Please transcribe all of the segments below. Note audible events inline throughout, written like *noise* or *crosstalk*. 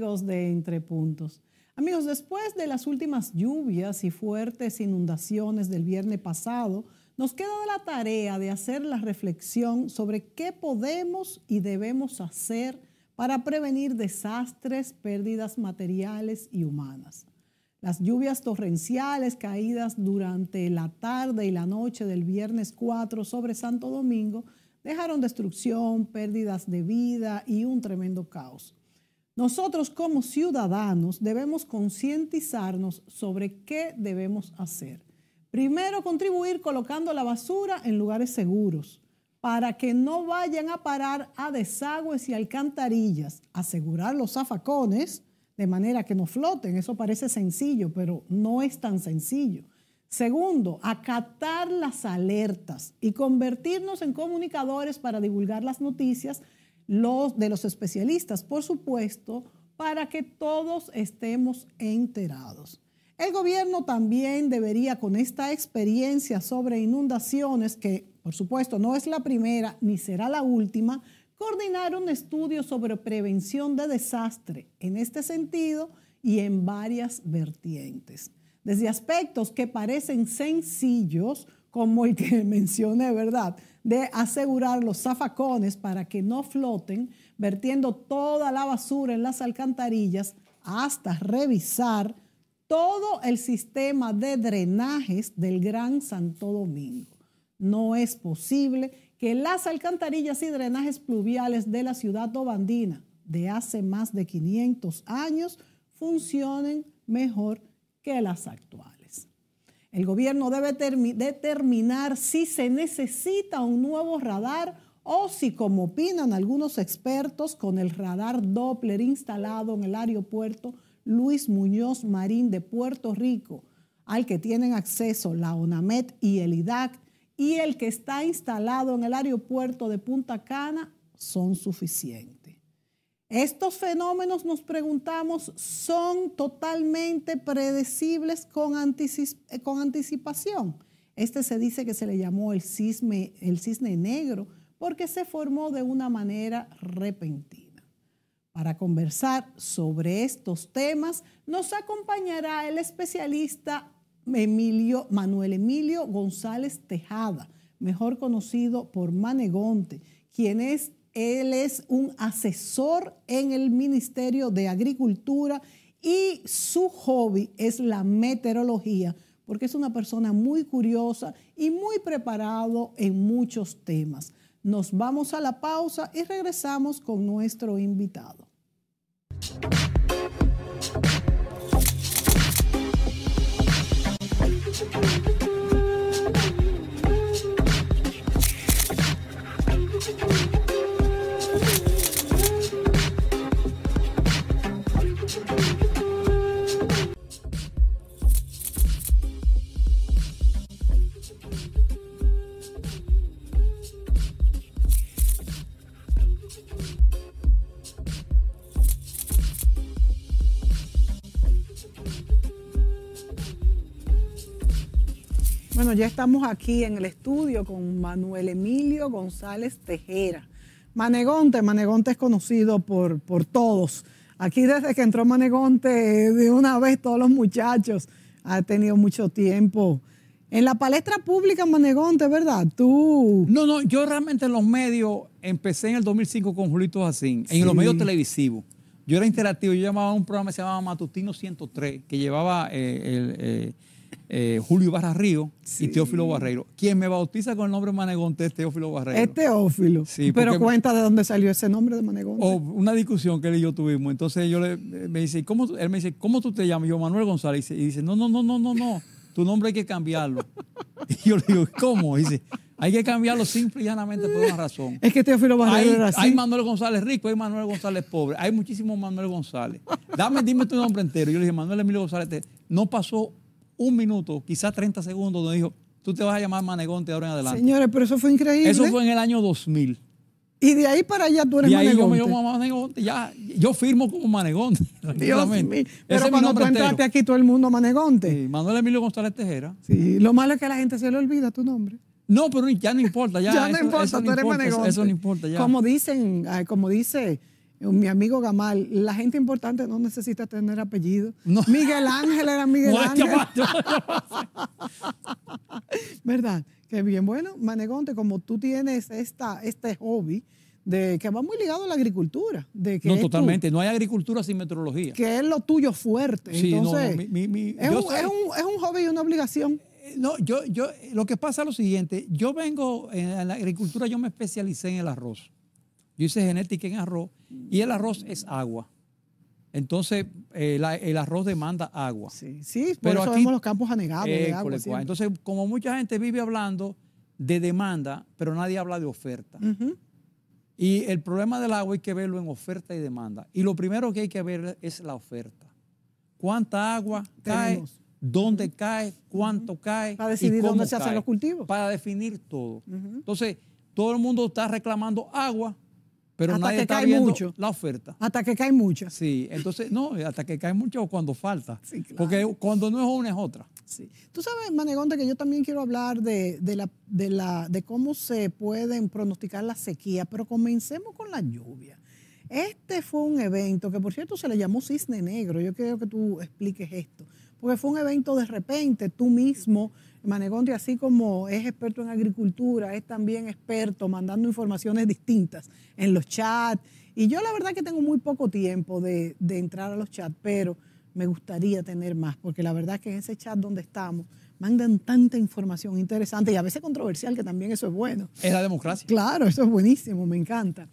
amigos de Entre Puntos. Amigos, después de las últimas lluvias y fuertes inundaciones del viernes pasado, nos queda la tarea de hacer la reflexión sobre qué podemos y debemos hacer para prevenir desastres, pérdidas materiales y humanas. Las lluvias torrenciales caídas durante la tarde y la noche del viernes 4 sobre Santo Domingo dejaron destrucción, pérdidas de vida y un tremendo caos. Nosotros como ciudadanos debemos concientizarnos sobre qué debemos hacer. Primero, contribuir colocando la basura en lugares seguros para que no vayan a parar a desagües y alcantarillas. Asegurar los zafacones de manera que no floten. Eso parece sencillo, pero no es tan sencillo. Segundo, acatar las alertas y convertirnos en comunicadores para divulgar las noticias los, de los especialistas, por supuesto, para que todos estemos enterados. El gobierno también debería, con esta experiencia sobre inundaciones, que por supuesto no es la primera ni será la última, coordinar un estudio sobre prevención de desastre en este sentido y en varias vertientes. Desde aspectos que parecen sencillos, como el que *laughs* mencioné, ¿verdad? De asegurar los zafacones para que no floten, vertiendo toda la basura en las alcantarillas hasta revisar todo el sistema de drenajes del Gran Santo Domingo. No es posible que las alcantarillas y drenajes pluviales de la ciudad dobandina de hace más de 500 años funcionen mejor que las actuales. El gobierno debe determinar si se necesita un nuevo radar o si, como opinan algunos expertos, con el radar Doppler instalado en el aeropuerto Luis Muñoz Marín de Puerto Rico, al que tienen acceso la ONAMET y el IDAC, y el que está instalado en el aeropuerto de Punta Cana, son suficientes. Estos fenómenos, nos preguntamos, son totalmente predecibles eh, con, anticipación. Este se dice que se le llamó el, el cisne negro porque se formó de una manera repentina. Para conversar sobre estos temas nos acompañará el especialista Emilio, Manuel Emilio González Tejada, mejor conocido por Manegonte, quien es él es un asesor en el Ministerio de Agricultura y su hobby es la meteorología, porque es una persona muy curiosa y muy preparado en muchos temas. Nos vamos a la pausa y regresamos con nuestro invitado. ya estamos aquí en el estudio con Manuel Emilio González Tejera. Manegonte, Manegonte es conocido por, por todos. Aquí desde que entró Manegonte, eh, de una vez todos los muchachos, han tenido mucho tiempo. En la palestra pública, Manegonte, ¿verdad? Tú. No, no, yo realmente en los medios empecé en el 2005 con Julito Jacín, en los medios televisivos. Yo era interactivo, yo llamaba a un programa que se llamaba Matutino 103, que llevaba eh, el, eh, eh, Julio Barra Río y Teófilo Barreiro. Quien me bautiza con el nombre Manegonte es Teófilo Barreiro. Es Teófilo. Pero cuenta de dónde salió ese nombre de Manegonte. Oh, una discusión que él y yo tuvimos. Entonces yo le, me dice, ¿cómo, él me dice, ¿cómo tú te llamas? yo, Manuel González. Y dice, no, no, no, no, no, no. Tu nombre hay que cambiarlo. *laughs* y yo le digo, ¿cómo? Y dice, hay que cambiarlo simple y llanamente por una razón. Es que Teófilo Barreiro era así. Hay Manuel González rico, hay Manuel González pobre, hay muchísimos Manuel González. Dame, dime tu nombre entero. Yo le dije, Manuel Emilio González. No pasó un minuto, quizás 30 segundos, donde dijo, tú te vas a llamar Manegonte ahora en adelante. Señores, pero eso fue increíble. Eso fue en el año 2000. Y de ahí para allá tú eres Manegonte. Yo Manegonte, ya, yo firmo como Manegonte. *laughs* Dios mío. Pero cuando tú entraste aquí, todo el mundo Manegonte. Manuel Emilio González Tejera. Sí, lo malo es que la gente se le olvida tu nombre. No, pero ya no importa. Ya, no importa, tú eres Manegonte. Eso, no importa Como dicen, como dice mi amigo Gamal, la gente importante no necesita tener apellido. Miguel Ángel era *laughs* Miguel este Ángel. *laughs* ¿Verdad? Que bien bueno, Manegonte, como tú tienes este hobby de que va muy ligado a la agricultura. De que no, totalmente. no hay agricultura sin meteorología. Que es lo tuyo fuerte. Entonces, es, un, es, un, hobby y una obligación. Eh, no, yo, yo, lo que pasa es lo siguiente. Yo vengo, en la agricultura yo me especialicé en el arroz. Yo hice genética en arroz y el arroz es agua. Entonces, eh, el arroz demanda agua. Sí, pero por eso los campos anegados. Pues, entonces, como mucha gente vive hablando de demanda, pero nadie habla de oferta. Y el problema del agua hay que verlo en oferta y demanda. Y lo primero que hay que ver es la oferta. ¿Cuánta agua cae? ¿Dónde cae? ¿Cuánto cae? Para decidir dónde se hacen los cultivos. Para definir todo. Entonces, todo el mundo está reclamando agua, pero hasta que cae mucho. la oferta. Hasta que cae mucha. Sí, entonces, no, hasta que cae mucha o cuando falta. Porque cuando no es una es otra. Sí. Tú sabes, Manegonte, que yo también quiero hablar de, la, de, la, de cómo se pueden pronosticar la sequía, pero comencemos con la lluvia. Este fue un evento que, por cierto, se le llamó Cisne Negro. Yo quiero que tú expliques esto, porque fue un evento de repente, tú mismo Manegondri así como es experto en agricultura, es también experto mandando informaciones distintas en los chats. Y yo la verdad que tengo muy poco tiempo de, entrar a los chats, pero me gustaría tener más, porque la verdad que en ese chat donde estamos mandan tanta información interesante y a veces controversial, que también eso es bueno. Es la democracia. Claro, eso es buenísimo, me encanta.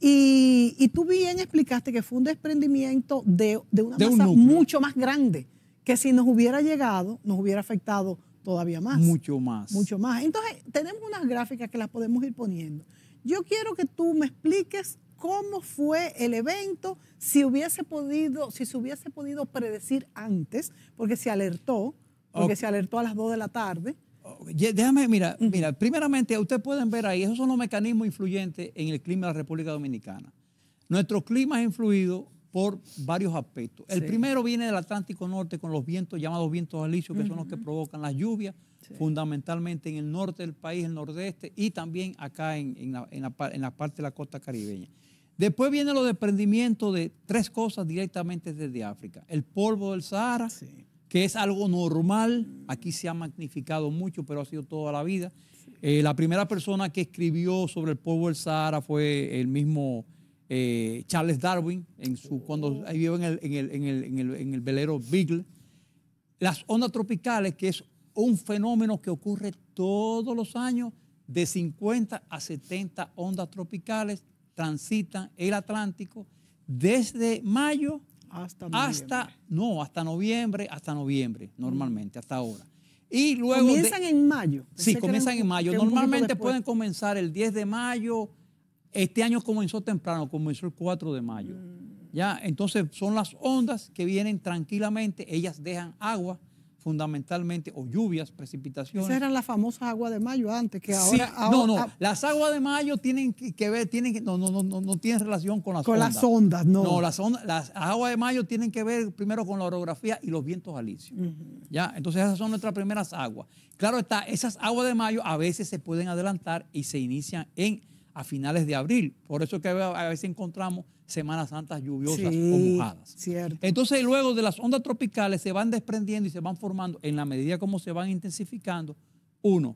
Y, tú bien explicaste que fue un desprendimiento de, una masa mucho más grande, que si nos hubiera llegado, nos hubiera afectado todavía más. Mucho más. Mucho más. Entonces, tenemos unas gráficas que las podemos ir poniendo. Yo quiero que tú me expliques cómo fue el evento, si hubiese podido, si se hubiese podido predecir antes, porque se alertó, porque se alertó a las 2 de la tarde. Déjame, mira, mira, primeramente ustedes pueden ver ahí, esos son los mecanismos influyentes en el clima de la República Dominicana. Nuestro clima ha influido por varios aspectos. El primero viene del Atlántico Norte con los vientos llamados vientos alisios, que son los que provocan las lluvias, fundamentalmente en el norte del país, el nordeste y también acá en, la, parte de la costa caribeña. Después viene los desprendimientos de tres cosas directamente desde África. El polvo del Sahara, que es algo normal, aquí se ha magnificado mucho, pero ha sido toda la vida. Eh, la primera persona que escribió sobre el polvo del Sahara fue el mismo... Eh, Charles Darwin, cuando ahí vive en el, velero Beagle. Las ondas tropicales, que es un fenómeno que ocurre todos los años, de 50 a 70 ondas tropicales transitan el Atlántico desde mayo hasta, hasta noviembre. no, hasta noviembre, hasta noviembre, mm. normalmente, hasta ahora. Y luego comienzan en mayo. sí, comienzan en mayo. Normalmente pueden comenzar el 10 de mayo, este año comenzó temprano, comenzó el 4 de mayo. Mm. Ya, entonces son las ondas que vienen tranquilamente, ellas dejan agua fundamentalmente o lluvias, precipitaciones. Esas eran las famosas aguas de mayo antes que ahora. no, no, ah. las aguas de mayo tienen que ver, tienen no, no, no, no, no tienen relación con las ondas. Con las ondas, no. No, las, aguas de mayo tienen que ver primero con la orografía y los vientos alisios. Ya, entonces esas son nuestras primeras aguas. Claro está, esas aguas de mayo a veces se pueden adelantar y se inician en a finales de abril. Por eso que a veces encontramos Semanas Santas lluviosas o mojadas. Cierto. Entonces, luego de las ondas tropicales se van desprendiendo y se van formando, en la medida como se van intensificando, uno,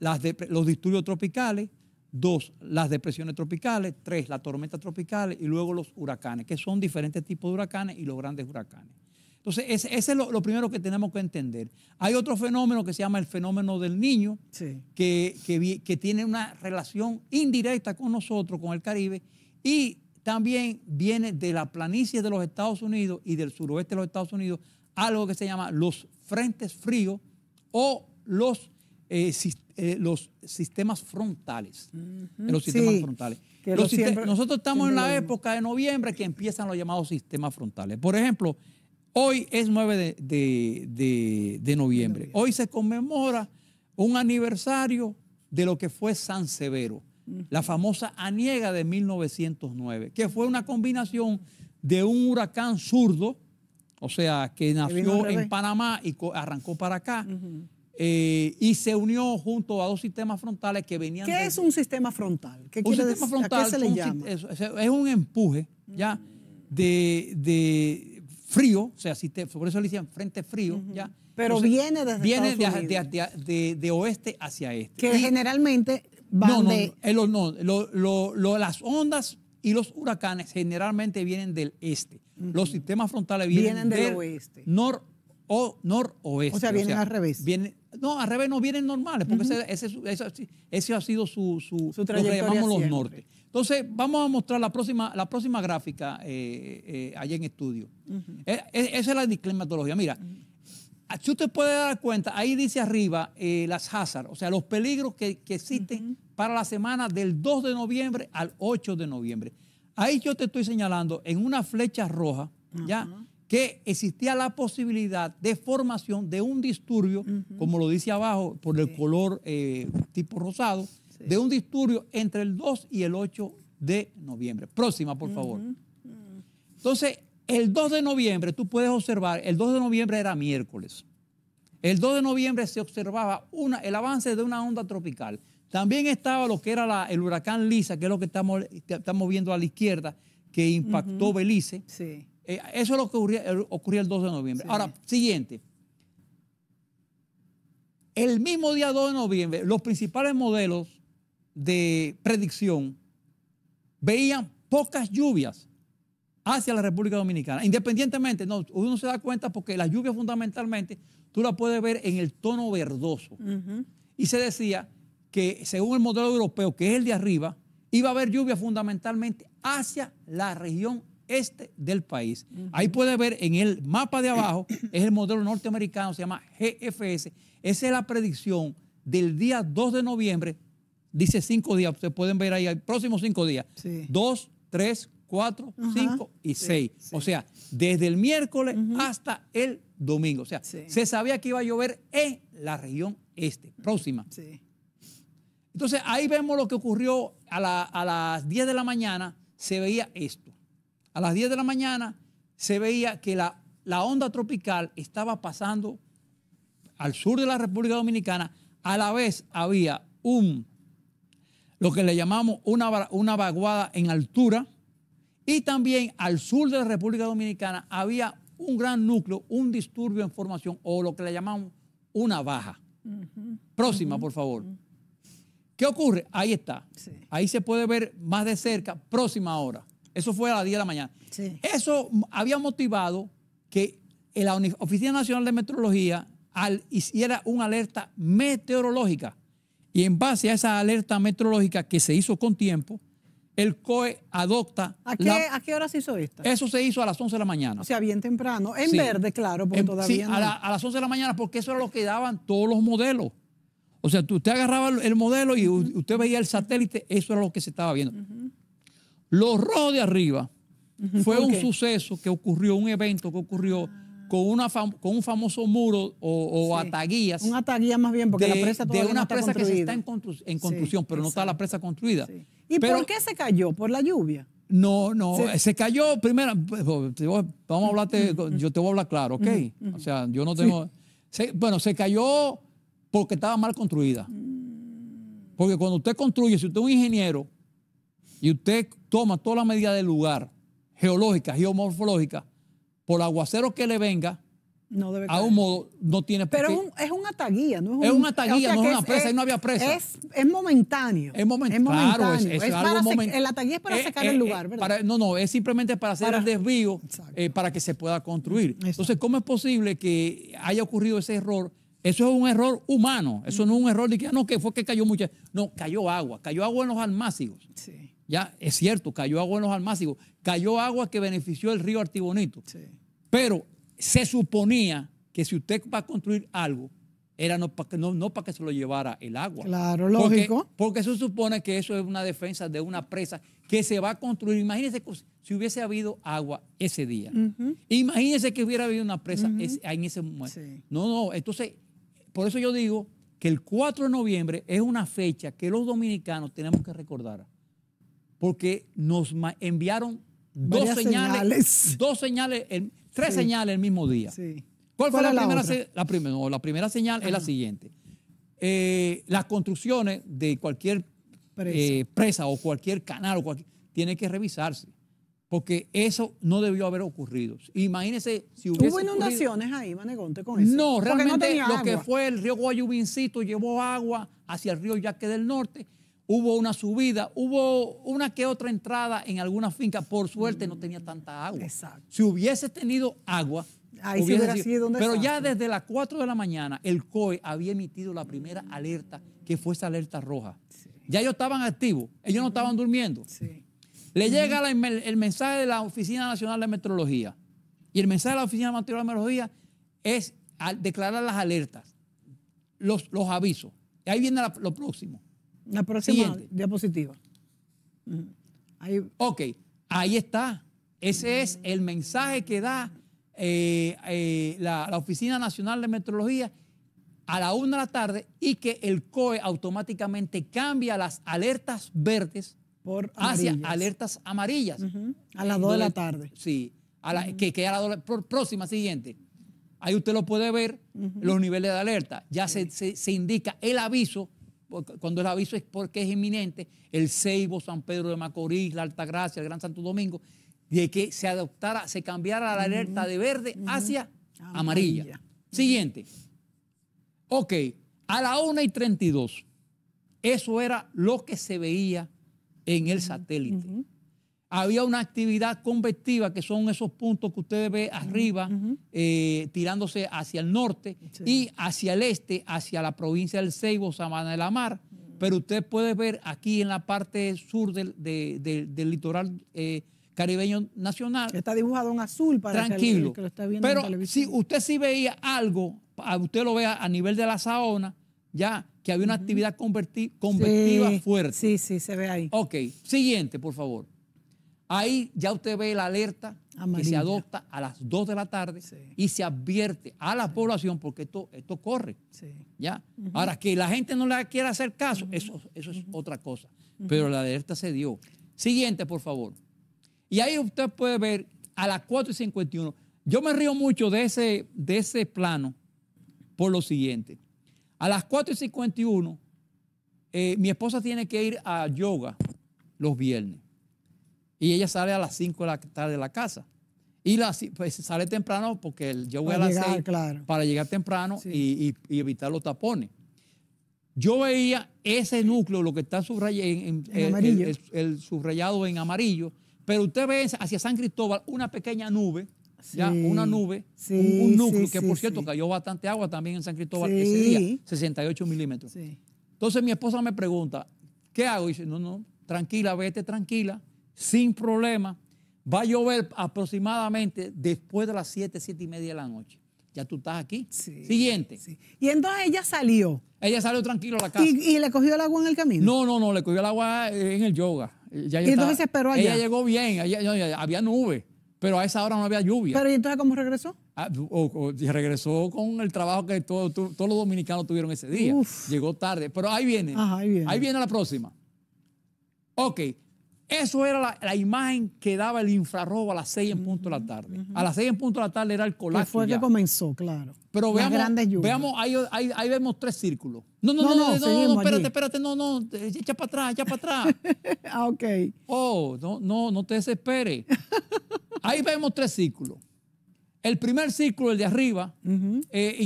los disturbios tropicales, dos, las depresiones tropicales, tres, las tormentas tropicales y luego los huracanes, que son diferentes tipos de huracanes y los grandes huracanes. Entonces, ese, es lo, primero que tenemos que entender. Hay otro fenómeno que se llama el fenómeno del niño, que, tiene una relación indirecta con nosotros, con el Caribe, y también viene de la planicie de los Estados Unidos y del suroeste de los Estados Unidos, algo que se llama los frentes fríos o los, eh, eh, los sistemas frontales. Los sistemas frontales. nosotros estamos en la época de noviembre que empiezan los llamados sistemas frontales. Por ejemplo, Hoy es 9 de, noviembre. Hoy se conmemora un aniversario de lo que fue San Severo, la famosa Aniega de 1909, que fue una combinación de un huracán zurdo, o sea, que nació en Panamá y arrancó para acá. Eh, y se unió junto a dos sistemas frontales que venían. ¿Qué es un sistema frontal? ¿Qué un sistema frontal, qué se le llama? Es, es, un empuje, ¿ya? de, frío, o sea, si por eso le decían frente frío, ¿ya? Pero viene desde Viene de, de, oeste hacia este. Que generalmente van no, no, No, no, las ondas y los huracanes generalmente vienen del este. Los sistemas frontales vienen, del, oeste. Nor, o, noroeste. O sea, vienen al revés. no, al revés no vienen normales, porque ese, ha sido su, su, su lo que llamamos los norte. Entonces, vamos a mostrar la próxima, la próxima gráfica eh, eh, allá en estudio. Eh, esa es la disclimatología. Mira, si usted puede dar cuenta, ahí dice arriba las hazards, o sea, los peligros que, existen para la semana del 2 de noviembre al 8 de noviembre. Ahí yo te estoy señalando en una flecha roja, ¿ya? que existía la posibilidad de formación de un disturbio, como lo dice abajo, por el color tipo rosado, de un disturbio entre el 2 y el 8 de noviembre. Próxima, por favor. Entonces, el 2 de noviembre, tú puedes observar, el 2 de noviembre era miércoles. El 2 de noviembre se observaba una, el avance de una onda tropical. También estaba lo que era el huracán Lisa, que es lo que estamos, viendo a la izquierda, que impactó Belice. Eh, eso es lo que ocurría, eh, el 2 de noviembre. Ahora, siguiente. El mismo día 2 de noviembre, los principales modelos de predicción veían pocas lluvias hacia la República Dominicana. Independientemente, no, uno se da cuenta porque la lluvia fundamentalmente tú la puedes ver en el tono verdoso. Y se decía que según el modelo europeo, que es el de arriba, iba a haber lluvia fundamentalmente hacia la región este del país. Ahí puedes ver en el mapa de abajo, es el modelo norteamericano, se llama GFS. Esa es la predicción del día 2 de noviembre dice cinco días, ustedes pueden ver ahí, próximos cinco días. Dos, tres, cuatro, cinco y seis. O sea, desde el miércoles hasta el domingo. O sea, se sabía que iba a llover en la región este, próxima. Entonces, ahí vemos lo que ocurrió a, las 10 de la mañana, se veía esto. A las 10 de la mañana se veía que la onda tropical estaba pasando al sur de la República Dominicana. A la vez había un lo que le llamamos una, una vaguada en altura, y también al sur de la República Dominicana había un gran núcleo, un disturbio en formación, o lo que le llamamos una baja. Próxima, por favor. ¿Qué ocurre? Ahí está. Ahí se puede ver más de cerca, próxima hora. Eso fue a las 10 de la mañana. Eso había motivado que la Oficina Nacional de Meteorología hiciera una alerta meteorológica y en base a esa alerta meteorológica que se hizo con tiempo, el COE adopta. ¿A qué, hora se hizo esta? Eso se hizo a las 11 de la mañana. O sea, bien temprano. En verde, claro, porque todavía. no. a, a, las 11 de la mañana, porque eso era lo que daban todos los modelos. O sea, usted agarraba el modelo y usted veía el satélite, eso era lo que se estaba viendo. Los rojos de arriba fue un suceso que ocurrió, un evento que ocurrió con, una con un famoso muro o, o ataguías. Un ataguía más bien, porque la presa todavía De una presa que se está en, construcción, pero no está la presa construida. ¿Y por qué se cayó? ¿Por la lluvia? No, no, eh, se cayó primero. Pues, pues, vamos a hablarte, yo te voy a hablar claro, ¿ok? O sea, yo no tengo. bueno, se cayó porque estaba mal construida. Mm. Porque cuando usted construye, si usted es un ingeniero y usted toma toda la medida del lugar, geológica, geomorfológica por aguacero que le venga, a un modo no tiene Pero es, un, es una no es, un, es un no es una presa, es, no había presa. Es, momentáneo. Es momentáneo. Claro, es, momentáneo. ataguía es para eh, sacar eh, el eh, lugar, ¿verdad? no, no, es simplemente para hacer el desvío para que se pueda construir. Entonces, ¿cómo es posible que haya ocurrido ese error? Eso es un error humano, eso no es un error de que, ah, no, que fue que cayó mucha. No, cayó agua, cayó agua en los almácigos. Sí. Ya, es cierto, cayó agua en los almácigos, cayó agua que benefició el río Artibonito. Pero se suponía que si usted va a construir algo, era no para que, se lo llevara el agua. Claro, lógico. Porque, eso se supone que eso es una defensa de una presa que se va a construir. imagínese si hubiese habido agua ese día. imagínese Imagínense que hubiera habido una presa en ese momento. No, no, entonces, por eso yo digo que el 4 de noviembre es una fecha que los dominicanos tenemos que recordar porque nos enviaron dos señales, dos señales, tres señales el mismo día. ¿Cuál, fue la primera, señal? la, primera, señal? Es la siguiente. Eh, las construcciones de cualquier presa. Eh, o cualquier canal tienen tiene que revisarse. Porque eso no debió haber ocurrido. Imagínense si hubiese. ¿Hubo inundaciones ahí, Manegonte, con eso? No, realmente lo que fue el río Guayubincito llevó agua hacia el río Yaque del Norte hubo una subida, hubo una que otra entrada en alguna finca. Por suerte no tenía tanta agua. Exacto. Si hubiese tenido agua, Ahí sido, Pero ya desde las 4 de la mañana el COE había emitido la primera alerta, que fue esa alerta roja. Ya ellos estaban activos, ellos no estaban durmiendo. Le llega el mensaje de la Oficina Nacional de Meteorología. Y el mensaje de la Oficina Nacional de Meteorología es declarar las alertas, los, avisos. Y ahí viene lo próximo. La próxima diapositiva. Ok, ahí está. Ese es el mensaje que da eh, eh, la, Oficina Nacional de Metrología a la una de la tarde y que el COE automáticamente cambia las alertas verdes Por hacia alertas amarillas. A las 2 de la tarde. Sí, a la, que, que, la próxima, siguiente. Ahí usted lo puede ver, los niveles de alerta. Ya se indica el aviso cuando el aviso es porque es inminente, el Seibo, San Pedro de Macorís, la Alta Gracia, el Gran Santo Domingo, de que se adoptara, se cambiara la alerta de verde hacia ah, amarilla. Siguiente. Ok, a la 1 y 32, eso era lo que se veía en el satélite había una actividad convectiva, que son esos puntos que ustedes ven arriba, eh, tirándose hacia el norte y hacia el este, hacia la provincia del Ceibo, Samana de la Mar. Mm. Pero usted puede ver aquí en la parte sur del, litoral eh, caribeño nacional. Está dibujado en azul para tranquilo. Que, lo está viendo Pero si usted sí veía algo, usted lo vea a nivel de la Saona, ya que había una actividad convectiva fuerte. Sí, sí, se ve ahí. Ok, siguiente, por favor. Ahí ya usted ve la alerta ah, que se adopta a las 2 de la tarde y se advierte a la población porque esto, esto corre. ¿ya? Ahora, que la gente no le quiera hacer caso, eso, eso es otra cosa. Pero la alerta se dio. Siguiente, por favor. Y ahí usted puede ver a las 4 y 51. Yo me río mucho de ese, de ese plano por lo siguiente. A las 4 y 51, eh, mi esposa tiene que ir a yoga los viernes. Y ella sale a las 5 de la tarde de la casa. Y pues, sale temprano porque yo voy a las para llegar temprano y, evitar los tapones. Yo veía ese núcleo, lo que está subrayado en, el, subrayado en amarillo, pero usted ve hacia San Cristóbal una pequeña nube, una nube, un, núcleo, que por cierto cayó bastante agua también en San Cristóbal ese día, 68 milímetros. Entonces mi esposa me pregunta, ¿qué hago? Y dice, no, no, tranquila, vete tranquila, sin problema. Va a llover aproximadamente después de las 7, 7 y media de la noche. Ya tú estás aquí. Siguiente. Y entonces ella salió. Ella salió tranquilo a la casa. ¿Y, le cogió el agua en el camino? No, no, no, le cogió el agua eh, en el yoga. Eh, ya y entonces se esperó allá. Ella llegó bien, había nubes, pero a esa hora no había lluvia. ¿Pero y entonces cómo regresó? Ah, o, regresó con el trabajo que todo, todos los dominicanos tuvieron ese día. Llegó tarde, pero ahí viene. ahí viene. Ahí viene la próxima. Ok, eso era la, imagen que daba el infrarrojo a las seis en punto de la tarde. A las seis en punto de la tarde era el colapso. fue que comenzó, claro. Pero veamos, veamos ahí, ahí, vemos tres círculos. No, no, no, no, espérate, espérate, no, no, echa para atrás, echa para atrás. *laughs* ah, ok. Oh, no, no, no te desesperes. *laughs* ahí vemos tres círculos. El primer círculo, el de arriba, eh,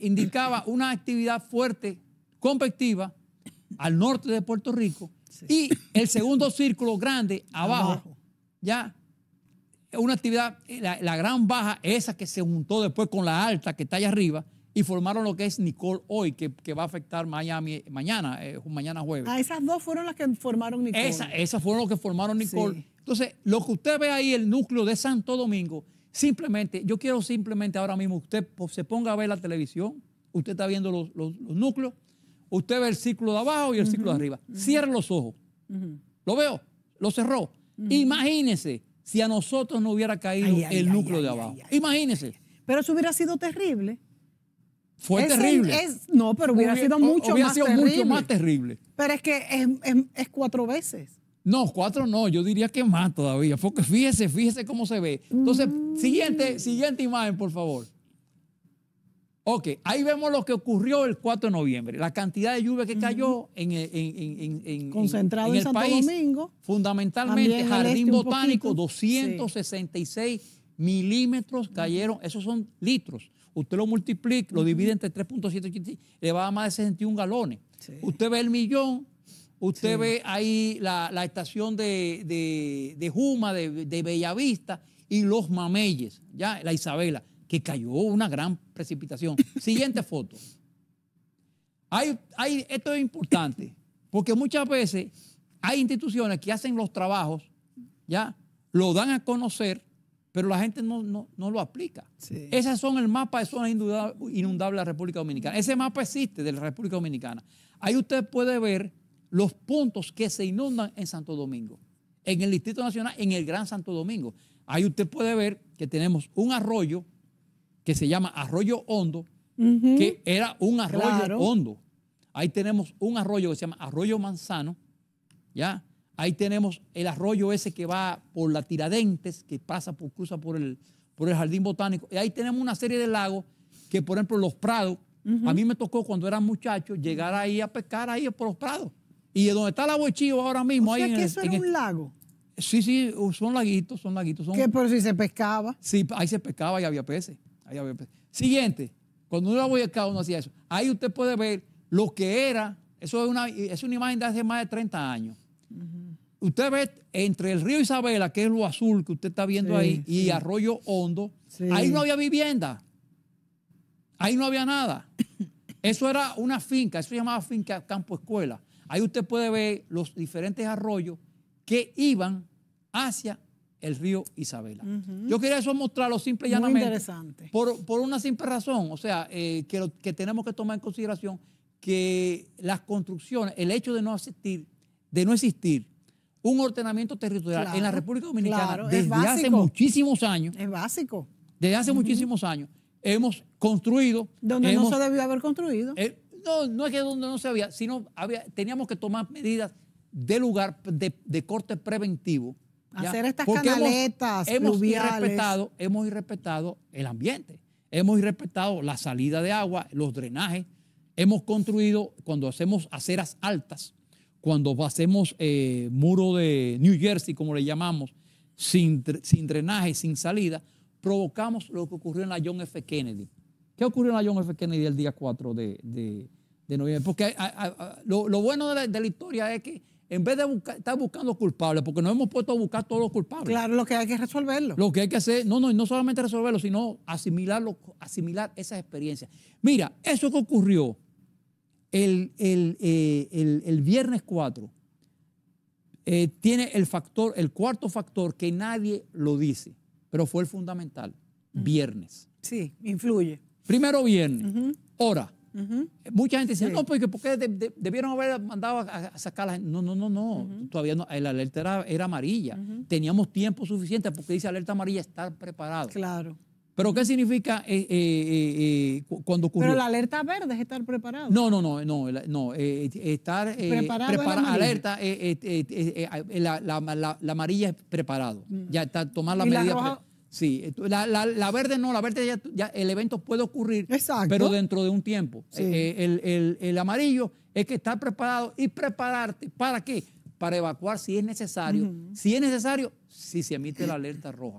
indicaba una actividad fuerte, convectiva, al norte de Puerto Rico y el segundo círculo grande *laughs* abajo, ya, ya una actividad, la, gran baja, esa que se juntó después con la alta que está allá arriba, y formaron lo que es Nicole hoy, que, va a afectar Miami mañana, eh, mañana jueves. Ah, esas dos fueron las que formaron Nicole. esas fueron las que formaron Nicole. Entonces, lo que usted ve ahí, el núcleo de Santo Domingo, simplemente, yo quiero simplemente ahora mismo usted se ponga a ver la televisión, usted está viendo los, los núcleos, Usted ve el ciclo de abajo y el ciclo de arriba. Cierra los ojos. ¿Lo veo? Lo cerró. Imagínese si a nosotros no hubiera caído el núcleo de abajo. Imagínese. Pero eso hubiera sido terrible. Fue terrible. no, pero hubiera, sido, mucho, hubiera sido mucho más terrible. Pero es que es, cuatro veces. No, cuatro no, yo diría que más todavía, porque fíjese, fíjese cómo se ve. Entonces, mm. siguiente, siguiente imagen, por favor. Ok, ahí vemos lo que ocurrió el 4 de noviembre, la cantidad de lluvia que cayó en, Concentrado en, el Santo país, Domingo. Fundamentalmente, este Jardín Botánico, 266 milímetros cayeron, esos son litros. Usted lo multiplica, lo divide entre 3.7, le va a más de 61 galones. Usted ve el millón, usted ve ahí la, estación de, de, Juma, de, de Bellavista y los Mameyes, ya la Isabela que cayó una gran precipitación. *laughs* Siguiente foto. Hay, hay, esto es importante, porque muchas veces hay instituciones que hacen los trabajos, ¿ya? Lo dan a conocer, pero la gente no, lo aplica. Ese Esas son el mapa de zonas inundables de la República Dominicana. Ese mapa existe de la República Dominicana. Ahí usted puede ver los puntos que se inundan en Santo Domingo, en el Distrito Nacional, en el Gran Santo Domingo. Ahí usted puede ver que tenemos un arroyo que se llama Arroyo Hondo, que era un arroyo hondo. Ahí tenemos un arroyo que se llama Arroyo Manzano, ¿ya? Ahí tenemos el arroyo ese que va por la Tiradentes, que pasa por, cruza por el, por el Jardín Botánico. Y ahí tenemos una serie de lagos que, por ejemplo, los prados. A mí me tocó cuando era muchacho llegar ahí a pescar ahí por los prados. Y de donde está la Bochío ahora mismo. O ahí en que eso era un lago. Sí, sí, son laguitos, son laguitos. ¿Qué? Pero si se pescaba. Sí, ahí se pescaba y había peces. Siguiente, cuando uno era voy acá, uno hacía eso. Ahí usted puede ver lo que era, eso es una, imagen de hace más de 30 años. Usted ve entre el río Isabela, que es lo azul que usted está viendo ahí, y Arroyo Hondo, ahí no había vivienda. Ahí no había nada. *coughs* Eso era una finca, eso se llamaba finca Campo Escuela. Ahí usted puede ver los diferentes arroyos que iban hacia el río Isabela. Yo quería eso mostrarlo simple y Muy llanamente. interesante. Por, una simple razón, o sea, eh, que, tenemos que tomar en consideración que las construcciones, el hecho de no existir, de no existir un ordenamiento territorial en la República Dominicana desde hace muchísimos años. Es básico. Desde hace muchísimos años hemos construido. Donde no se debió haber construido. Eh, no, no es que donde no se había, sino había, teníamos que tomar medidas de lugar de corte preventivo Hacer estas canaletas. Hemos, hemos irrespetado, hemos irrespetado el ambiente, hemos irrespetado la salida de agua, los drenajes. Hemos construido, cuando hacemos aceras altas, cuando hacemos eh, muro de New Jersey, como le llamamos, sin, sin drenaje, sin salida, provocamos lo que ocurrió en la John F. Kennedy. ¿Qué ocurrió en la John F. Kennedy el día 4 de, de, noviembre? Porque lo, bueno de la historia es que en vez de estar buscando culpables, porque nos hemos puesto a buscar todos los culpables. Claro, lo que hay que resolverlo. Lo que hay que hacer, no, no, no solamente resolverlo, sino asimilarlo, asimilar esas experiencias. Mira, eso que ocurrió el, eh, viernes 4 eh, tiene el factor, el cuarto factor que nadie lo dice, pero fue el fundamental, viernes. Sí, influye. Primero viernes, Ahora. Mucha gente dice, no, porque, porque debieron haber mandado a, sacar la gente. No, no, no, no. Todavía no, la alerta era, amarilla. Teníamos tiempo suficiente porque dice alerta amarilla, estar preparado. Claro. Pero ¿qué significa eh, eh, eh, cuando ocurrió? Pero la alerta verde es estar preparado. No, no, no, no, no estar preparado. alerta, la, la, amarilla es preparado. Mm. Ya está, tomar la medida. Sí, la, la, verde no, la verde ya, el evento puede ocurrir, pero dentro de un tiempo. Eh, eh, el, amarillo es que estar preparado y prepararte. ¿Para qué? Para evacuar si es necesario. Si es necesario, si se emite la alerta roja.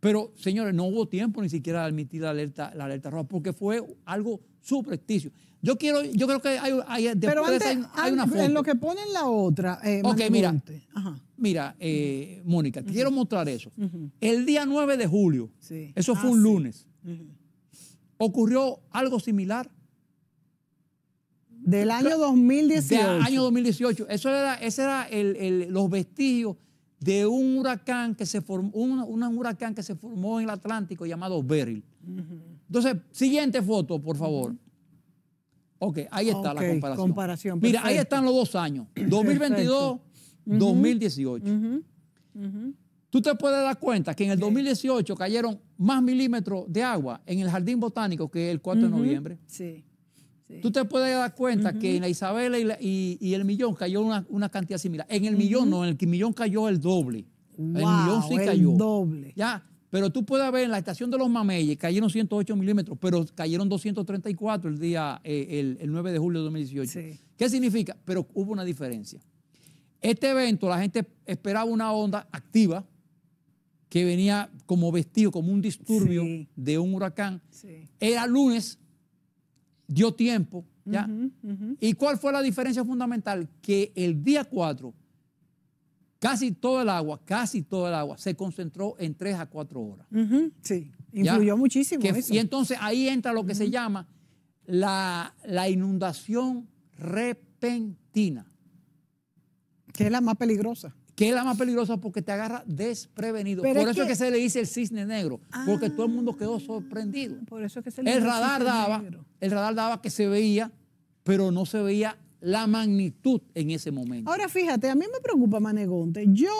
Pero, señores, no hubo tiempo ni siquiera de emitir la alerta, la alerta roja porque fue algo prestigio. Yo quiero, yo creo que hay, hay Pero antes, hay, una En lo que ponen la otra. Eh, ok, mira. Eh, Mónica, quiero mostrar eso. El día 9 de julio, eso fue ah, un lunes, ocurrió algo similar. Del año 2018. Del año 2018. Eso era, ese era los vestigios de un huracán que se formó, un, un, huracán que se formó en el Atlántico llamado Beryl. Entonces, siguiente foto, por favor. Ok, ahí está la comparación. Mira, ahí están los dos años, 2022, 2018. Tú te puedes dar cuenta que en el 2018 cayeron más milímetros de agua en el jardín botánico que el 4 de noviembre. Sí. Tú te puedes dar cuenta que en la Isabela y, el millón cayó una, cantidad similar. En el millón no, en el millón cayó el doble. el millón sí cayó. El doble. Ya, pero tú puedes ver en la estación de los Mameyes cayeron 108 milímetros, pero cayeron 234 el día eh, el, 9 de julio de 2018. ¿Qué significa? Pero hubo una diferencia. Este evento la gente esperaba una onda activa que venía como vestido, como un disturbio de un huracán. Era lunes, dio tiempo, ¿ya? ¿Y cuál fue la diferencia fundamental? Que el día 4 casi todo el agua, casi todo el agua se concentró en tres a cuatro horas. Sí, influyó muchísimo. eso. Y entonces ahí entra lo que se llama la, inundación repentina. Que es la más peligrosa. Que es la más peligrosa porque te agarra desprevenido. por eso es que se le dice el cisne negro, porque todo el mundo quedó ah, sorprendido. Por eso es que el radar daba, el radar daba que se veía, pero no se veía la magnitud en ese momento. Ahora fíjate, a mí me preocupa Manegonte. Yo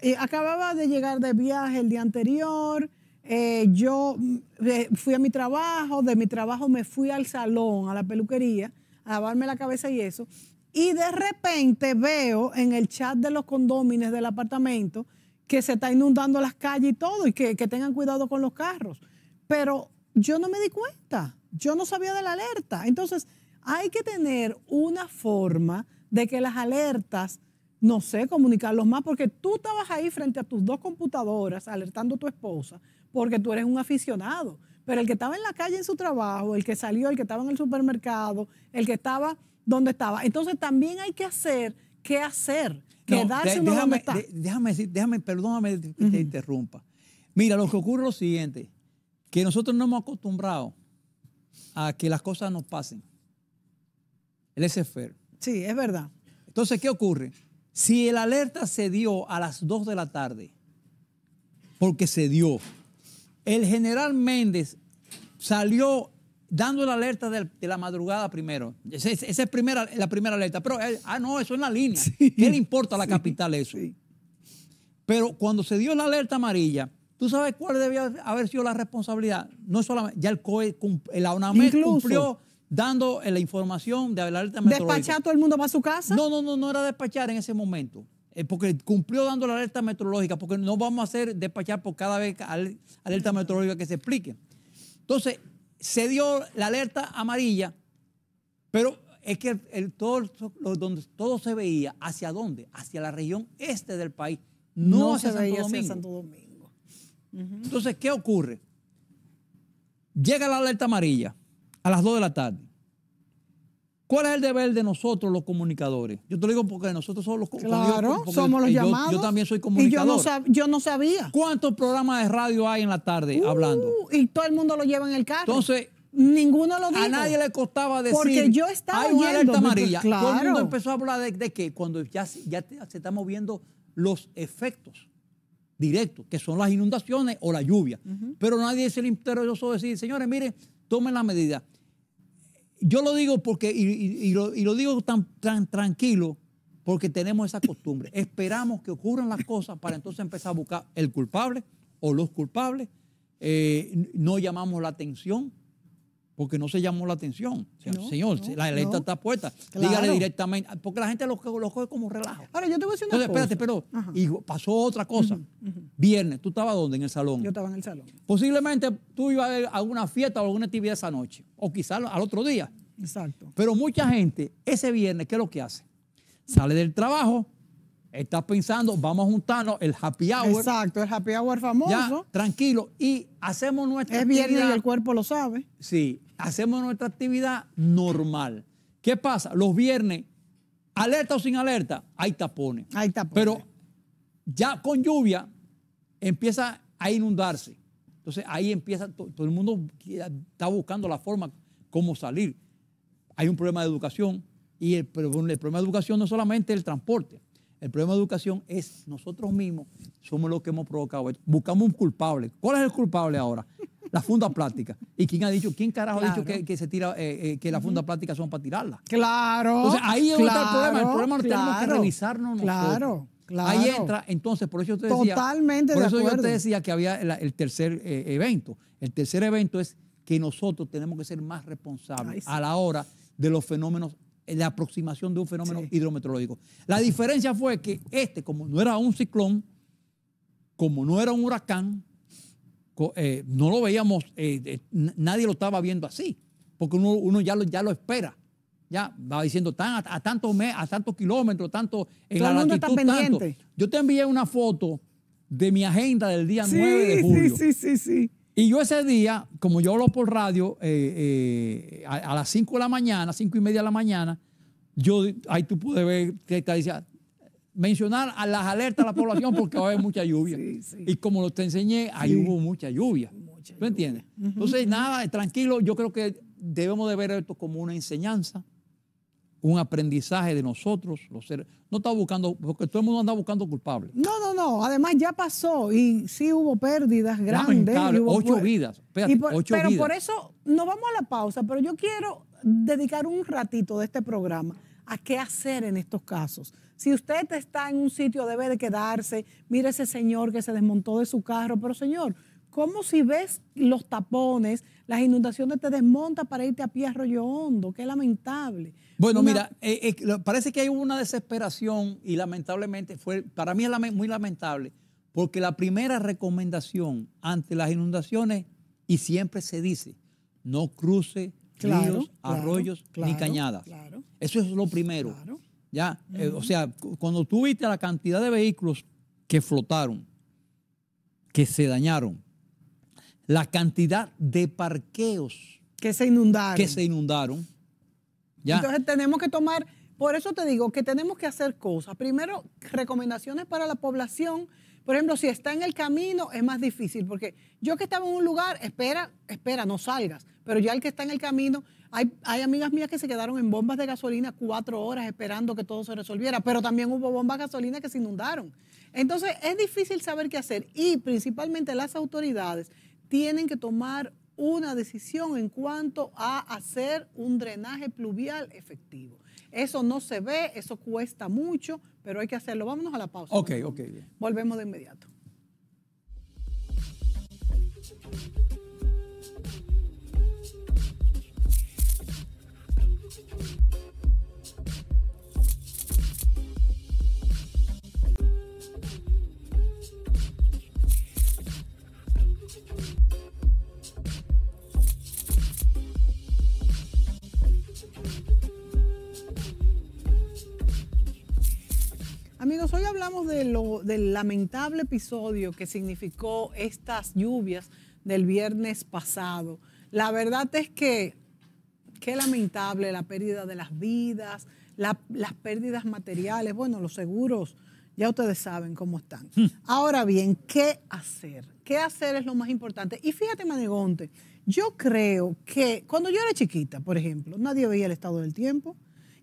eh, acababa de llegar de viaje el día anterior, eh, yo mm, eh, fui a mi trabajo, de mi trabajo me fui al salón, a la peluquería, a lavarme la cabeza y eso, y de repente veo en el chat de los condóminos del apartamento que se está inundando las calles y todo, y que, que tengan cuidado con los carros. Pero yo no me di cuenta, yo no sabía de la alerta. Entonces, hay que tener una forma de que las alertas, no sé, comunicarlos más, porque tú estabas ahí frente a tus dos computadoras alertando a tu esposa, porque tú eres un aficionado. Pero el que estaba en la calle en su trabajo, el que salió, el que estaba en el supermercado, el que estaba donde estaba. Entonces también hay que hacer qué hacer, quedarse déjame, Déjame decir, déjame, perdóname que te interrumpa. Mira, lo que ocurre es lo siguiente, que nosotros no hemos acostumbrado a que las cosas nos pasen. El SFR. Sí, es verdad. Entonces, ¿qué ocurre? Si el alerta se dio a las 2 de la tarde, porque se dio, el general Méndez salió dando la alerta de, la madrugada primero. Esa es, primera, la primera alerta. Pero, eh, ah, no, eso es la línea. ¿Qué le importa a la capital eso? Pero cuando se dio la alerta amarilla, ¿tú sabes cuál debía haber sido la responsabilidad? No solamente, ya el COE, la cumplió dando eh, la información de alerta meteorológica. ¿Despachar todo el mundo para su casa? No, no, no, no era despachar en ese momento. Eh, porque cumplió dando la alerta meteorológica, porque no vamos a hacer despachar por cada vez alerta meteorológica que se explique. Entonces, se dio la alerta amarilla, pero es que el, todo, donde todo se veía, ¿hacia dónde? Hacia la región este del país, no, hacia, se Santo Domingo. Santo Domingo. Entonces, ¿qué ocurre? Llega la alerta amarilla a las 2 de la tarde. ¿Cuál es el deber de nosotros los comunicadores? Yo te lo digo porque nosotros somos los comunicadores. Claro, somos los eh, llamados. Yo también soy comunicador. Y yo no, sabía. ¿Cuántos programas de radio hay en la tarde uh, hablando? Y todo el mundo lo lleva en el carro. Entonces, ninguno lo dijo. A nadie le costaba decir. Porque yo estaba Hay una alerta amarilla. Todo empezó a hablar de, que cuando ya, ya se están moviendo los efectos directos, que son las inundaciones o la lluvia. Pero nadie se le interesó decir, señores, miren, tomen la medida yo lo digo porque, y, lo, digo tan, tan tranquilo, porque tenemos esa costumbre. Esperamos que ocurran las cosas para entonces empezar a buscar el culpable o los culpables. Eh, no llamamos la atención porque no se llamó la atención. señor, la alerta está puesta. Dígale directamente, porque la gente lo, coge como relajo. Ahora, yo te voy a decir una espérate, pero pasó otra cosa. Viernes, ¿tú estabas dónde? En el salón. Yo estaba en el salón. Posiblemente tú ibas a alguna fiesta o alguna actividad esa noche, o quizás al otro día. Exacto. Pero mucha gente, ese viernes, ¿qué es lo que hace? Sale del trabajo, Estás pensando, vamos a juntarnos el happy hour. Exacto, el happy hour famoso. tranquilo. Y hacemos nuestra actividad. Es viernes y el cuerpo lo sabe. Sí, hacemos nuestra actividad normal. ¿Qué pasa? Los viernes, alerta o sin alerta, hay tapones. Hay tapones. Pero ya con lluvia empieza a inundarse. Entonces ahí empieza, todo, el mundo está buscando la forma cómo salir. Hay un problema de educación y el, el, problema de educación no es solamente el transporte, el problema de educación es nosotros mismos somos los que hemos provocado esto. Buscamos un culpable. ¿Cuál es el culpable ahora? La funda plástica. ¿Y quién ha dicho, quién carajo ha dicho que, se tira, eh, eh, que las funda plásticas son para tirarla? Claro. ahí entra está el problema. El problema no tenemos que revisarnos nosotros. Claro. Claro. Ahí entra, entonces, por eso te decía. Totalmente por eso yo te decía que había el, tercer eh, evento. El tercer evento es que nosotros tenemos que ser más responsables a la hora de los fenómenos la aproximación de un fenómeno hidrometeorológico. La diferencia fue que este, como no era un ciclón, como no era un huracán, eh, no lo veíamos, eh, nadie lo estaba viendo así, porque uno, ya, lo, ya lo espera. Ya va diciendo tan, a, tantos a tantos kilómetros, tanto en la latitud, tanto. Yo te envié una foto de mi agenda del día 9 de julio. Sí, sí, sí, sí. Y yo ese día, como yo hablo por radio, eh, eh, a, las 5 de la mañana, 5 y media de la mañana, yo, ahí tú pude ver, te, decía, mencionar a las alertas a la población porque va a haber mucha lluvia. *laughs* Y como te enseñé, ahí hubo mucha lluvia. ¿Tú entiendes? Entonces, nada, tranquilo, yo creo que debemos de ver esto como una enseñanza un aprendizaje de nosotros, los seres. No está buscando, porque todo el mundo anda buscando culpables. No, no, no. Además ya pasó y sí hubo pérdidas grandes. ocho vidas. pero por eso no vamos a la pausa, pero yo quiero dedicar un ratito de este programa a qué hacer en estos casos. Si usted está en un sitio, debe de quedarse. Mire ese señor que se desmontó de su carro, pero señor, ¿Cómo si ves los tapones, las inundaciones, te desmontan para irte a pie a Rollo Hondo? Qué lamentable. Bueno, mira, eh, eh, parece que hay una desesperación y lamentablemente fue, para mí es muy lamentable, porque la primera recomendación ante las inundaciones, y siempre se dice, no cruce ríos, arroyos ni cañadas. Eso es lo primero. Ya, eh, o sea, cuando tú viste la cantidad de vehículos que flotaron, que se dañaron, la cantidad de parqueos que se inundaron. Que se inundaron. ¿Ya? Entonces tenemos que tomar, por eso te digo que tenemos que hacer cosas. Primero, recomendaciones para la población. Por ejemplo, si está en el camino es más difícil, porque yo que estaba en un lugar, espera, espera, no salgas. Pero ya el que está en el camino, hay, hay amigas mías que se quedaron en bombas de gasolina cuatro horas esperando que todo se resolviera, pero también hubo bombas de gasolina que se inundaron. Entonces es difícil saber qué hacer y principalmente las autoridades tienen que tomar una decisión en cuanto a hacer un drenaje pluvial efectivo. Eso no se ve, eso cuesta mucho, pero hay que hacerlo. Vámonos a la pausa. Ok, ok. Volvemos de inmediato. de lo, del lamentable episodio que significó estas lluvias del viernes pasado, la verdad es que qué lamentable la pérdida de las vidas, las pérdidas materiales, bueno, los seguros, ya ustedes saben cómo están. Hmm. Ahora bien, ¿qué hacer? ¿Qué hacer es lo más importante? Y fíjate, Manegonte, yo creo que cuando yo era chiquita, por ejemplo, nadie veía el estado del tiempo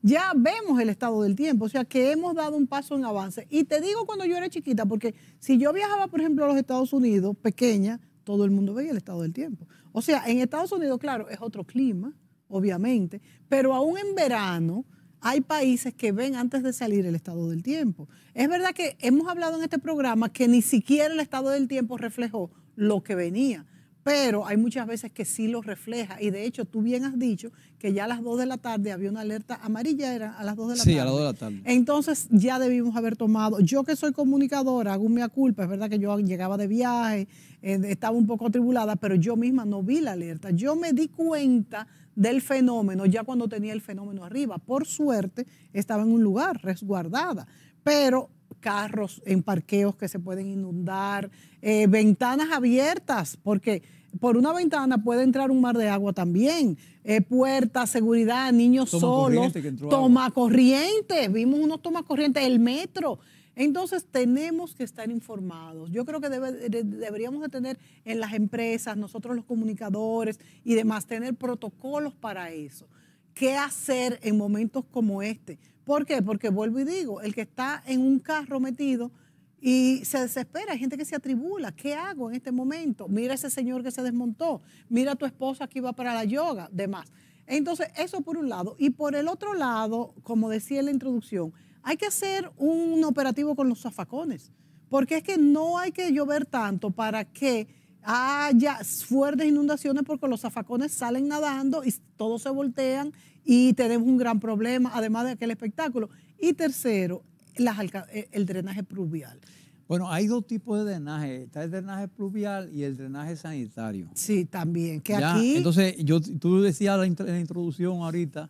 ya vemos el estado del tiempo, o sea que hemos dado un paso en avance. Y te digo cuando yo era chiquita, porque si yo viajaba, por ejemplo, a los Estados Unidos, pequeña, todo el mundo veía el estado del tiempo. O sea, en Estados Unidos, claro, es otro clima, obviamente, pero aún en verano hay países que ven antes de salir el estado del tiempo. Es verdad que hemos hablado en este programa que ni siquiera el estado del tiempo reflejó lo que venía, pero hay muchas veces que sí lo refleja. Y de hecho, tú bien has dicho que ya a las 2 de la tarde había una alerta amarilla, era a las 2 de la tarde. Sí, a las 2 de la tarde. Entonces ya debimos haber tomado. Yo que soy comunicadora, hago mi culpa, es verdad que yo llegaba de viaje, eh, estaba un poco atribulada, pero yo misma no vi la alerta. Yo me di cuenta del fenómeno ya cuando tenía el fenómeno arriba. Por suerte, estaba en un lugar resguardada. Pero carros en parqueos que se pueden inundar, eh, ventanas abiertas, porque por una ventana puede entrar un mar de agua también, eh, puertas, seguridad, niños solos, corriente toma corriente, vimos unos toma corriente el metro. Entonces tenemos que estar informados. Yo creo que deberíamos de tener en las empresas, nosotros los comunicadores y demás, tener protocolos para eso. ¿Qué hacer en momentos como este? ¿Por qué? Porque vuelvo y digo, el que está en un carro metido y se desespera, hay gente que se atribula, ¿qué hago en este momento? Mira ese señor que se desmontó, mira a tu esposa que iba para la yoga, demás. Entonces, eso por un lado. Y por el otro lado, como decía en la introducción, hay que hacer un operativo con los zafacones, porque es que no hay que llover tanto para que haya fuertes inundaciones porque los zafacones salen nadando y todos se voltean y tenemos un gran problema, además de aquel espectáculo. Y tercero, las eh, el drenaje pluvial. Bueno, hay dos tipos de drenaje. Está el drenaje pluvial y el drenaje sanitario. Sí, también. Que Entonces, yo, tú decías en la introducción ahorita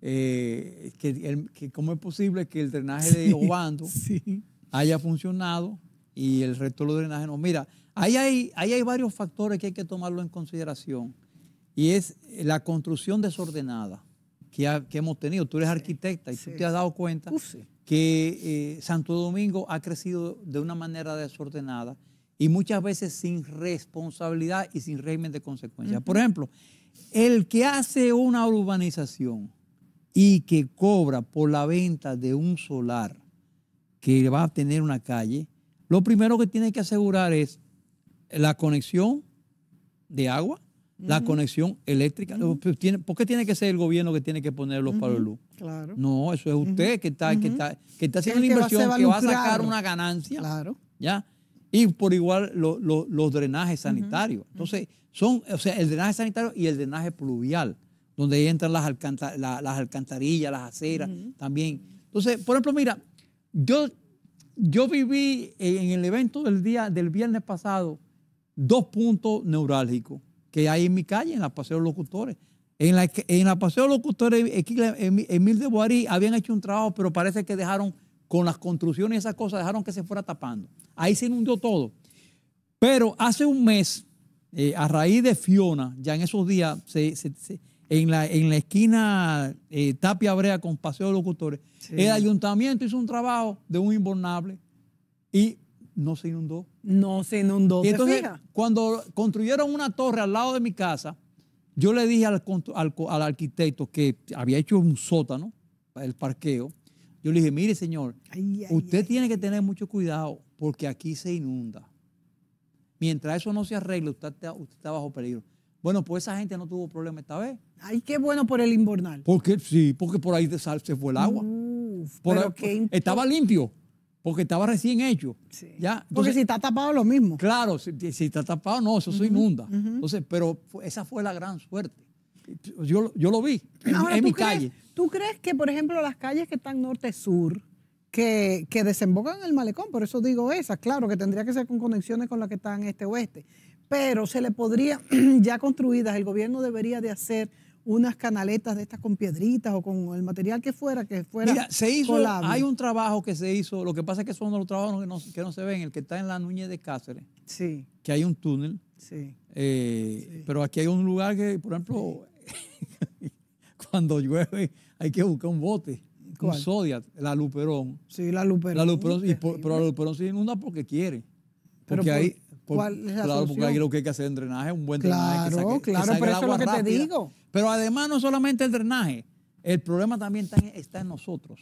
eh, que, cómo es posible que el drenaje de Obando *laughs* sí. haya funcionado y el resto de los drenajes no. Mira, ahí hay, ahí hay varios factores que hay que tomarlo en consideración. Y es la construcción desordenada que, hemos tenido. Tú eres arquitecta y tú te has dado cuenta que eh, Santo Domingo ha crecido de una manera desordenada y muchas veces sin responsabilidad y sin régimen de consecuencias. Por ejemplo, el que hace una urbanización y que cobra por la venta de un solar que va a tener una calle, lo primero que tiene que asegurar es la conexión de agua, la conexión eléctrica. Pues, ¿Por qué tiene que ser el gobierno que tiene que poner los palos de luz? Claro. No, eso es usted que, está, está, haciendo una inversión, que va a sacar una ganancia. Claro. ¿Ya? Y por igual los drenajes sanitarios. Entonces, son, o sea, el drenaje sanitario y el drenaje pluvial, donde entran las, las alcantarillas, las aceras también. Entonces, por ejemplo, mira, yo, yo viví en el evento del día del viernes pasado dos puntos neurálgicos que hay en mi calle, en la Paseo de Locutores. En la, en la Paseo de Locutores, en, Emil de Boarí, habían hecho un trabajo, pero parece que dejaron, con las construcciones y esas cosas, dejaron que se fuera tapando. Ahí se inundó todo. Pero hace un mes, eh, a raíz de Fiona, ya en esos días, en, la, en la esquina eh, Tapia Brea con Paseo de Locutores, el ayuntamiento hizo un trabajo de un inbornable y no se inundó. No se inundó. Y entonces, cuando construyeron una torre al lado de mi casa, yo le dije al, al, arquitecto que había hecho un sótano, el parqueo, yo le dije, mire señor, usted tiene que tener mucho cuidado porque aquí se inunda. Mientras eso no se arregle, usted está, bajo peligro. Bueno, pues esa gente no tuvo problema esta vez. Ay, qué bueno por el invernal. Porque sí, porque por ahí se fue el agua. Pues, estaba limpio porque estaba recién hecho. ¿ya? porque si está tapado lo mismo. Claro, si, está tapado no, eso es inunda. Entonces, pero esa fue la gran suerte. Yo, lo vi en, mi calle. ¿Tú crees que, por ejemplo, las calles que están norte-sur, que, que, desembocan en el malecón, por eso digo esas, claro, que tendría que ser con conexiones con las que están este-oeste, pero se le podría, *clears throat* ya construidas, el gobierno debería de hacer unas canaletas de estas con piedritas o con el material que fuera, que fuera. se hizo, hay un trabajo que se hizo, lo que pasa es que son los trabajos que no, se ven, el que está en la Núñez de Cáceres, que hay un túnel, eh, pero aquí hay un lugar que, por ejemplo, *laughs* cuando llueve hay que buscar un bote. con Un la Luperón. Sí, la Luperón. La Luperón, y pero la Luperón se inunda porque quiere. Porque pero hay, porque lo que hay que hacer drenaje, un buen claro, drenaje. claro, pero eso es lo que te digo. Pero además no solamente el drenaje, el problema también está en nosotros.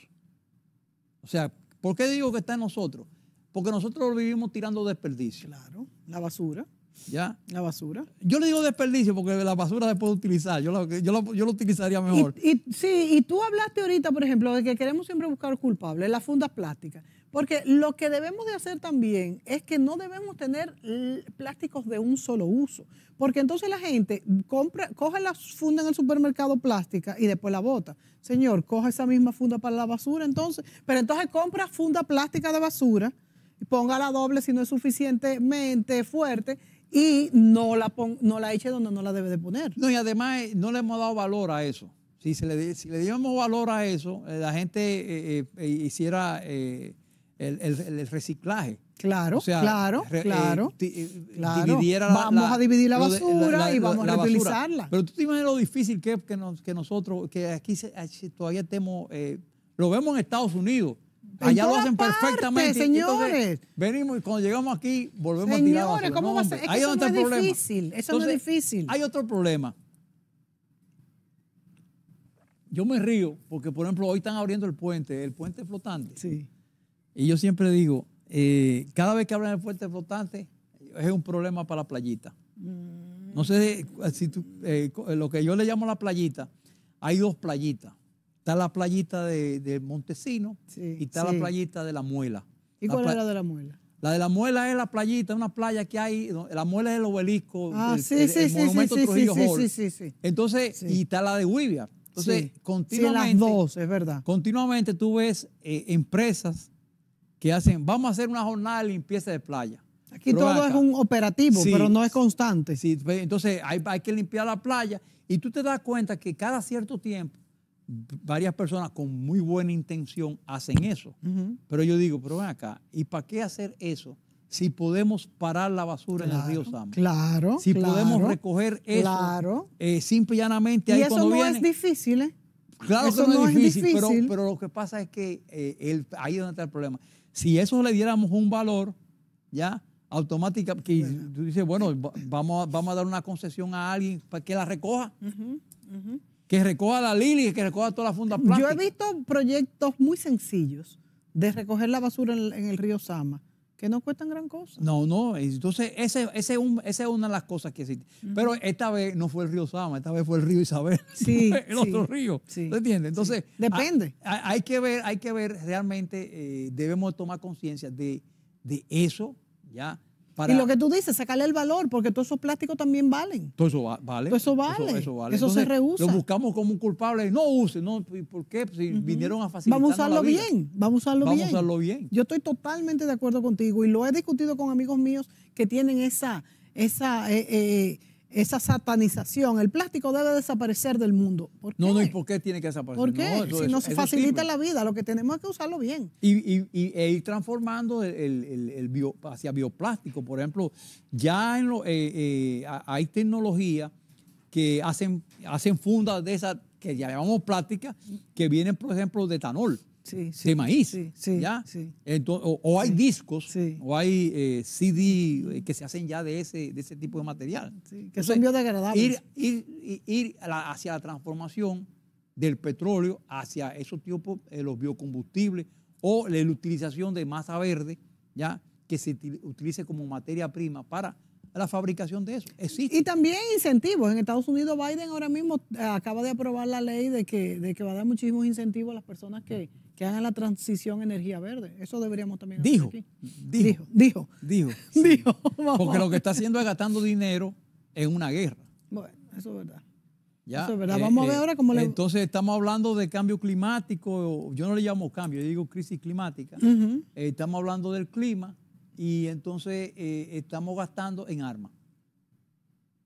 O sea, ¿por qué digo que está en nosotros? Porque nosotros vivimos tirando desperdicio. Claro, la basura. ¿Ya? La basura. Yo le digo desperdicio porque la basura se puede utilizar. Yo lo, yo utilizaría mejor. Y, sí, y tú hablaste ahorita, por ejemplo, de que queremos siempre buscar culpables, las fundas plásticas. Porque lo que debemos de hacer también es que no debemos tener plásticos de un solo uso, porque entonces la gente compra, coge la funda en el supermercado plástica y después la bota. Señor, coge esa misma funda para la basura, entonces, pero entonces compra funda plástica de basura, ponga la doble si no es suficientemente fuerte y no la, no la eche donde no la debe de poner. No, y además eh, no le hemos dado valor a eso. Si, se le, si le diéramos valor a eso, eh, la gente eh, hiciera... Eh, el, reciclaje. Claro, claro, claro, vamos a dividir la basura y vamos a reutilizarla. Pero tú te imaginas lo difícil que, que, que nosotros, que aquí todavía estemos, eh, lo vemos en Estados Unidos. Allá lo hacen perfectamente. Señores. venimos y cuando llegamos aquí, volvemos a tirar basura. ¿cómo eso es difícil. Eso no es difícil. Hay otro problema. Yo me río porque, por ejemplo, hoy están abriendo el puente, el puente flotante. Sí y yo siempre digo, eh, cada vez que hablan de fuerte flotante, es un problema para la playita. No sé si tú, eh, eh, lo que yo le llamo la playita, hay dos playitas. Está la playita de, de Montesino y está la playita de la Muela. ¿Y la cuál es la de la Muela? La de la Muela es la playita, una playa que hay, la Muela es el obelisco, ah, el, sí, el, sí Sí, sí, sí. Entonces, y está la de Huivia. Entonces, continuamente, las dos, es verdad. Continuamente tú ves empresas que hacen, vamos a hacer una jornada de limpieza de playa. Aquí todo es un operativo, pero no es constante. Sí, pues, entonces hay, que limpiar la playa y tú te das cuenta que cada cierto tiempo varias personas con muy buena intención hacen eso. Pero yo digo, pero ven acá, ¿y para qué hacer eso si podemos parar la basura en el río Sama? Claro. Si podemos recoger eso claro. Eh, simple y llanamente. Y eso no es difícil, ¿eh? Claro que no, es difícil, Pero, lo que pasa es que eh, ahí es donde está el problema. Si eso le diéramos un valor, ya automática, que tú dices, bueno, vamos a, vamos a dar una concesión a alguien para que la recoja. Que recoja la lili, que recoja toda la funda plástica. Yo he visto proyectos muy sencillos de recoger la basura en, en el río Sama que no cuestan gran cosa. No, no, entonces ese, ese esa es una de las cosas que existe. Pero esta vez no fue el río Sama, esta vez fue el río Isabel, *laughs* sí, el otro río, sí, ¿te entiendes? Entonces, depende. hay que ver, hay que ver realmente, eh, debemos tomar conciencia de, de eso, ¿ya? Y lo que tú dices, sacarle el valor, porque todos esos plásticos también valen. Todo eso vale. Todo eso vale. Eso, se reusa. Lo buscamos como un culpable. No use, ¿por qué? Si vinieron a facilitar. Vamos a usarlo bien, vamos a usarlo bien. Vamos a usarlo bien. Yo estoy totalmente de acuerdo contigo y lo he discutido con amigos míos que tienen esa, esa, eh, eh, esa satanización. El plástico debe desaparecer del mundo. No, no, ¿y por qué tiene que desaparecer? ¿Por No, si nos facilita la vida, lo que tenemos es que usarlo bien. Y, e ir transformando hacia bioplástico. Por ejemplo, ya eh, eh, hay tecnología que hacen, hacen fundas de esas que ya llamamos plásticas, que vienen, por ejemplo, de etanol de maíz. ¿ya? Entonces, o, hay discos, o hay CD eh, eh, que se hacen ya de ese, de ese tipo de material. que son biodegradables. Ir, ir, hacia la transformación del petróleo hacia esos tipos, de eh, los biocombustibles o la, utilización de masa verde, ¿ya? que se utilice como materia prima para la fabricación de eso. Existe. Y también incentivos. En Estados Unidos Biden ahora mismo acaba de aprobar la ley de que, de que va a dar muchísimos incentivos a las personas que, que hagan la transición energía verde. Eso deberíamos también dijo, dijo, Dijo, dijo, *laughs* dijo, Porque lo que está haciendo es gastando dinero en una guerra. Bueno, eso es verdad. Ya, eso es verdad. Eh, vamos a ver eh, ahora cómo le... Entonces estamos hablando de cambio climático, yo no le llamo cambio, yo digo crisis climática. Eh, estamos hablando del clima y entonces estamos gastando en armas.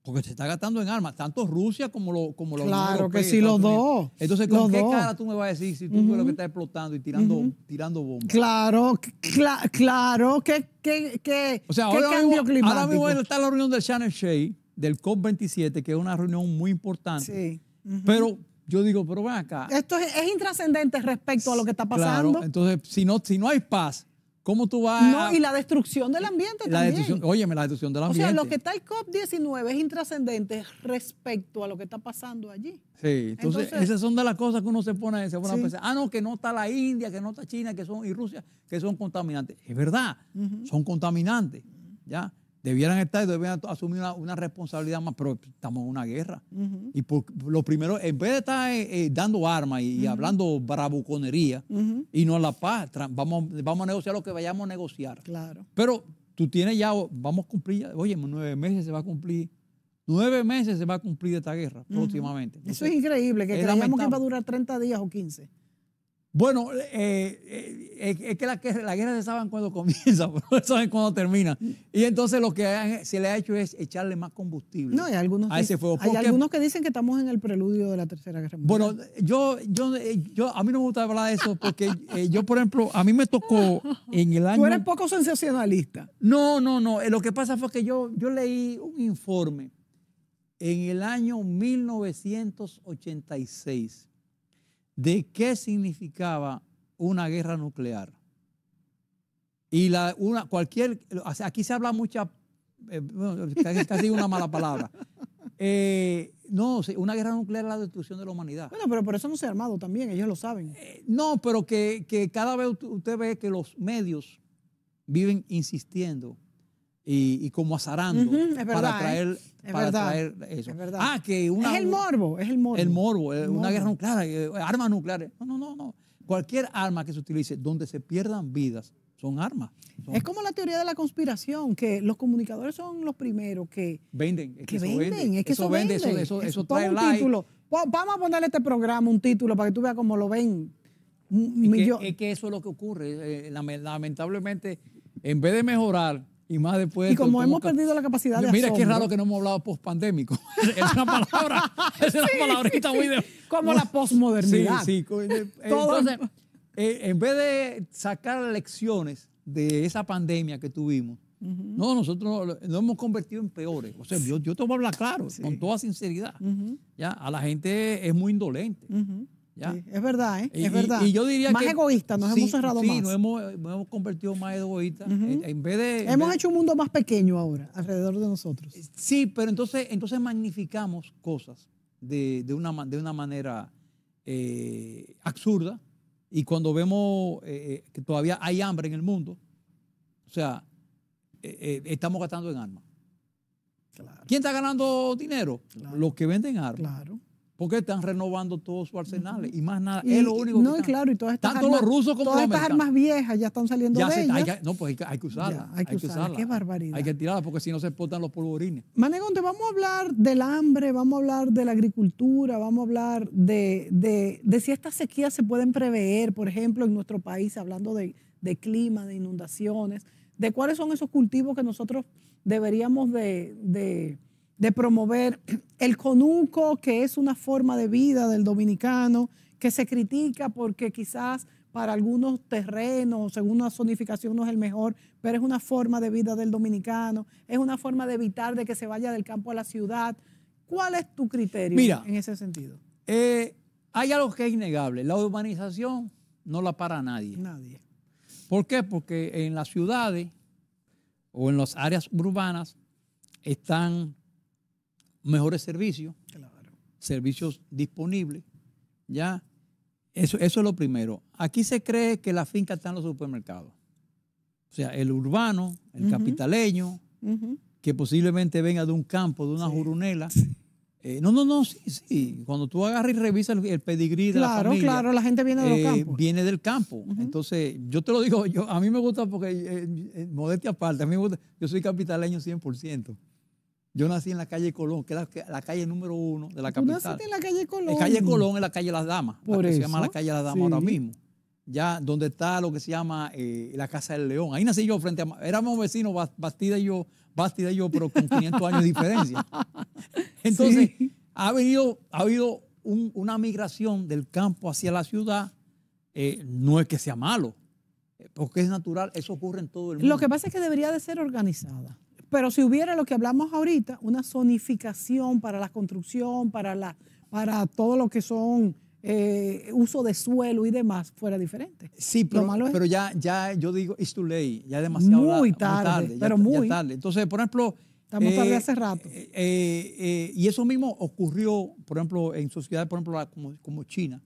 Porque se está gastando en armas, tanto Rusia como, los como Claro que sí, los dos. Entonces, ¿con qué cara tú me vas a decir si tú ves lo que está explotando y tirando, tirando bombas? Claro, claro, que, que, que o sea, ahora cambio mismo, climático? Ahora mismo está la reunión del Shannon Shea, del COP27, que es una reunión muy importante. Sí. Pero yo digo, pero ven acá. Esto es, es, intrascendente respecto a lo que está pasando. Claro, entonces, si no, si no hay paz, ¿Cómo tú vas? No, y la destrucción del ambiente la también. Destrucción, óyeme, la destrucción del ambiente. O sea, lo que está el COP19 es intrascendente respecto a lo que está pasando allí. Sí, entonces, esas son de las cosas que uno se pone, se pone a pensar. Ah, no, que no está la India, que no está China, que son y Rusia, que son contaminantes. Es verdad, son contaminantes, ¿ya? debieran estar, debieran asumir una, responsabilidad más, pero estamos en una guerra. Y lo primero, en vez de estar eh, eh, dando armas y, hablando bravuconería y no la paz, vamos, vamos a negociar lo que vayamos a negociar. Claro. Pero tú tienes ya, vamos a cumplir, ya, oye, nueve meses se va a cumplir. Nueve meses se va a cumplir esta guerra próximamente. Eso es increíble, que creemos que va a durar 30 días o 15. Bueno, eh, eh, es que la, la, guerra se saben cuando *laughs* comienza, pero no saben cuando termina. Y entonces lo que se le ha hecho es echarle más combustible no, hay algunos Hay algunos que dicen que estamos en el preludio de la Tercera Guerra Mundial. Bueno, yo, yo, eh, a mí no me gusta hablar de eso porque yo, por ejemplo, a mí me tocó en el año... Tú eres poco sensacionalista. No, no, no. Lo que pasa fue que yo, yo leí un informe en el año 1986 de qué significaba una guerra nuclear. Y la, una, cualquier, aquí se habla mucha, eh, casi, una mala palabra. *laughs* Eh, no, una guerra nuclear es la destrucción de la humanidad. Bueno, pero por eso no se ha armado también, ellos lo saben. Eh, no, pero que, que, cada vez usted ve que los medios viven insistiendo y, como azarando para ¿eh? traer, para eso. Ah, es que el morbo, es el morbo. El morbo, eh, una guerra nuclear, eh, armas nucleares. No, no, no, no. Cualquier arma que se utilice donde se pierdan vidas son armas. Es como la teoría de la conspiración, que los comunicadores son los primeros que venden. Es que, eso venden, vende. eso, vende, Vamos a ponerle a este programa un título para que tú veas cómo lo ven. es que, eso es lo que ocurre. lamentablemente, en vez de mejorar y más después. Y como hemos perdido la capacidad de Mira, qué raro que no hemos hablado post-pandémico. *laughs* es una *laughs* palabra, es una palabrita muy de. Como la postmodernidad. Sí, eh, *laughs* Entonces, eh, en vez de sacar lecciones de esa pandemia que tuvimos, no, nosotros nos hemos convertido en peores. O sea, yo, yo te voy a hablar claro, con toda sinceridad. ya, a la gente es muy indolente es verdad, ¿eh? es verdad. Y yo diría más egoístas, nos hemos cerrado más. nos hemos, convertido más egoístas. Eh, en, hemos hecho un mundo más pequeño ahora, alrededor de nosotros. Eh, sí, pero entonces, entonces magnificamos cosas de, una, de una manera absurda. Y cuando vemos que todavía hay hambre en el mundo, o sea, estamos gastando en armas. ¿Quién está ganando dinero? Los que venden armas. Claro. Porque están renovando todos sus arsenales y más nada. es lo único no, que. No, claro, y todas estas, tanto armas, los rusos como estas armas viejas ya están saliendo de ellas. no, pues hay que, usarlas. hay, que, Qué barbaridad. Hay que tirarlas porque si no se explotan los polvorines. Manegón, vamos a hablar del hambre, vamos a hablar de la agricultura, vamos a hablar de, de, si estas sequías se pueden prever, por ejemplo, en nuestro país, hablando de, de clima, de inundaciones, de cuáles son esos cultivos que nosotros deberíamos de de promover el conuco, que es una forma de vida del dominicano, que se critica porque quizás para algunos terrenos, según una zonificación no es el mejor, pero es una forma de vida del dominicano, es una forma de evitar de que se vaya del campo a la ciudad. ¿Cuál es tu criterio en ese sentido? Eh, hay algo que es innegable, la urbanización no la para nadie. Nadie. ¿Por qué? Porque en las ciudades o en las áreas urbanas están mejores servicios, servicios disponibles, ¿ya? Eso, eso es lo primero. Aquí se cree que la finca está en los supermercados. O sea, el urbano, el capitaleño, que posiblemente venga de un campo, de una jurunela. Eh, no, no, no, sí, sí. Cuando tú agarras y revisas el, pedigrí claro, de la familia. Claro, claro, la gente viene de los eh, Viene del campo. Entonces, yo te lo digo, yo, a mí me gusta porque, eh, eh aparte, a mí me gusta, yo soy capitaleño 100%. Yo nací en la calle Colón, que es la, calle número uno de la capital. ¿No naciste en la calle Colón? La calle Colón es la calle Las Damas, Por se llama la calle Las Damas ahora mismo. Ya donde está lo que se llama eh, la Casa del León. Ahí nací yo frente a... Éramos vecinos, Bastida y yo, Bastida y yo, pero con 500 años de diferencia. *laughs* Entonces, ha, ha habido una migración del campo hacia la ciudad. Eh, no es que sea malo, eh, porque es natural, eso ocurre en todo el mundo. Lo que pasa es que debería de ser organizada. Pero si hubiera lo que hablamos ahorita, una zonificación para la construcción, para, la, para todo lo que son eh, uso de suelo y demás, fuera diferente. Sí, pero, ya, ya yo digo, it's too late, ya es demasiado tarde, muy tarde pero muy tarde. Entonces, por ejemplo... Estamos tarde eh, hace rato. Eh, y eso mismo ocurrió, por ejemplo, en sociedades, por ejemplo, como, China.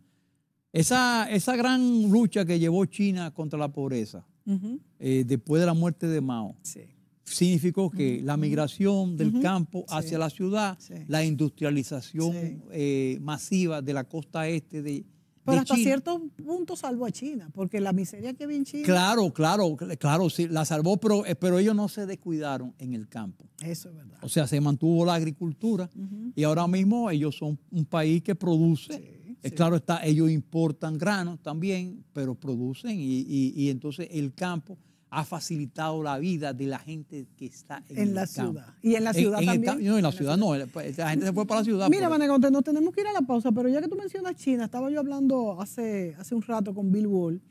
Esa, esa, gran lucha que llevó China contra la pobreza después de la muerte de Mao, sí significó que la migración del campo hacia la ciudad, la industrialización eh, masiva de la costa este de, pero hasta cierto punto salvó a China, porque la miseria que vi en China. Claro, claro, claro, sí, la salvó, eh, pero, ellos no se descuidaron en el campo. Eso es verdad. O sea, se mantuvo la agricultura y ahora mismo ellos son un país que produce. Eh, claro está, ellos importan granos también, pero producen y entonces el campo ha facilitado la vida de la gente que está en, la ciudad. Y en la ciudad también. En no, en la ciudad no, eh, pues, la gente se fue para la ciudad. Mira, pues. Manegón, nos tenemos que ir a la pausa, pero ya que tú mencionas China, estaba yo hablando hace, hace un rato con Bill Wall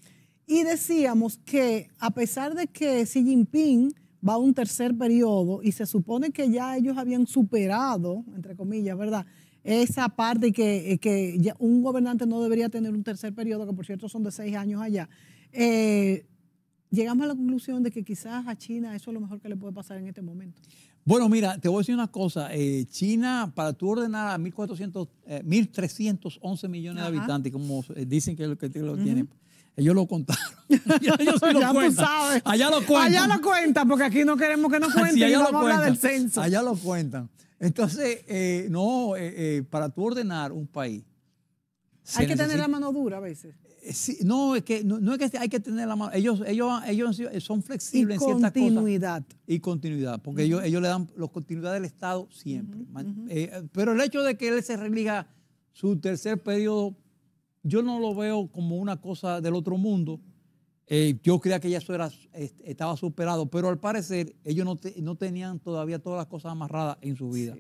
y decíamos que a pesar de que Xi Jinping va a un tercer periodo y se supone que ya ellos habían superado, entre comillas, ¿verdad? Esa parte que, eh, que un gobernante no debería tener un tercer periodo, que por cierto son de seis años allá. Eh, llegamos a la conclusión de que quizás a China eso es lo mejor que le puede pasar en este momento. Bueno, mira, te voy a decir una cosa. Eh, China, para tú ordenar a 1.400, 1.311 eh, millones de habitantes, como dicen que, lo, que tienen, ellos lo contaron. *laughs* *laughs* ellos lo cuentan. Allá lo cuentan. Allá lo cuentan, porque aquí no queremos que no *laughs* cuenten. allá y lo cuentan. del censo. Allá lo cuentan. Entonces, eh, no, para tú ordenar un país. Hay que tener la mano dura a veces. Eh, no, es que, no, es que hay que tener la mano. Ellos, ellos, ellos eh, son flexibles en ciertas continuidad. Y continuidad. Porque ellos, ellos le dan la continuidad del Estado siempre. Eh, pero el hecho de que él se relija su tercer periodo, yo no lo veo como una cosa del otro mundo. yo creía que ya eso era, estaba superado, pero al parecer ellos no, no tenían todavía todas las cosas amarradas en su vida.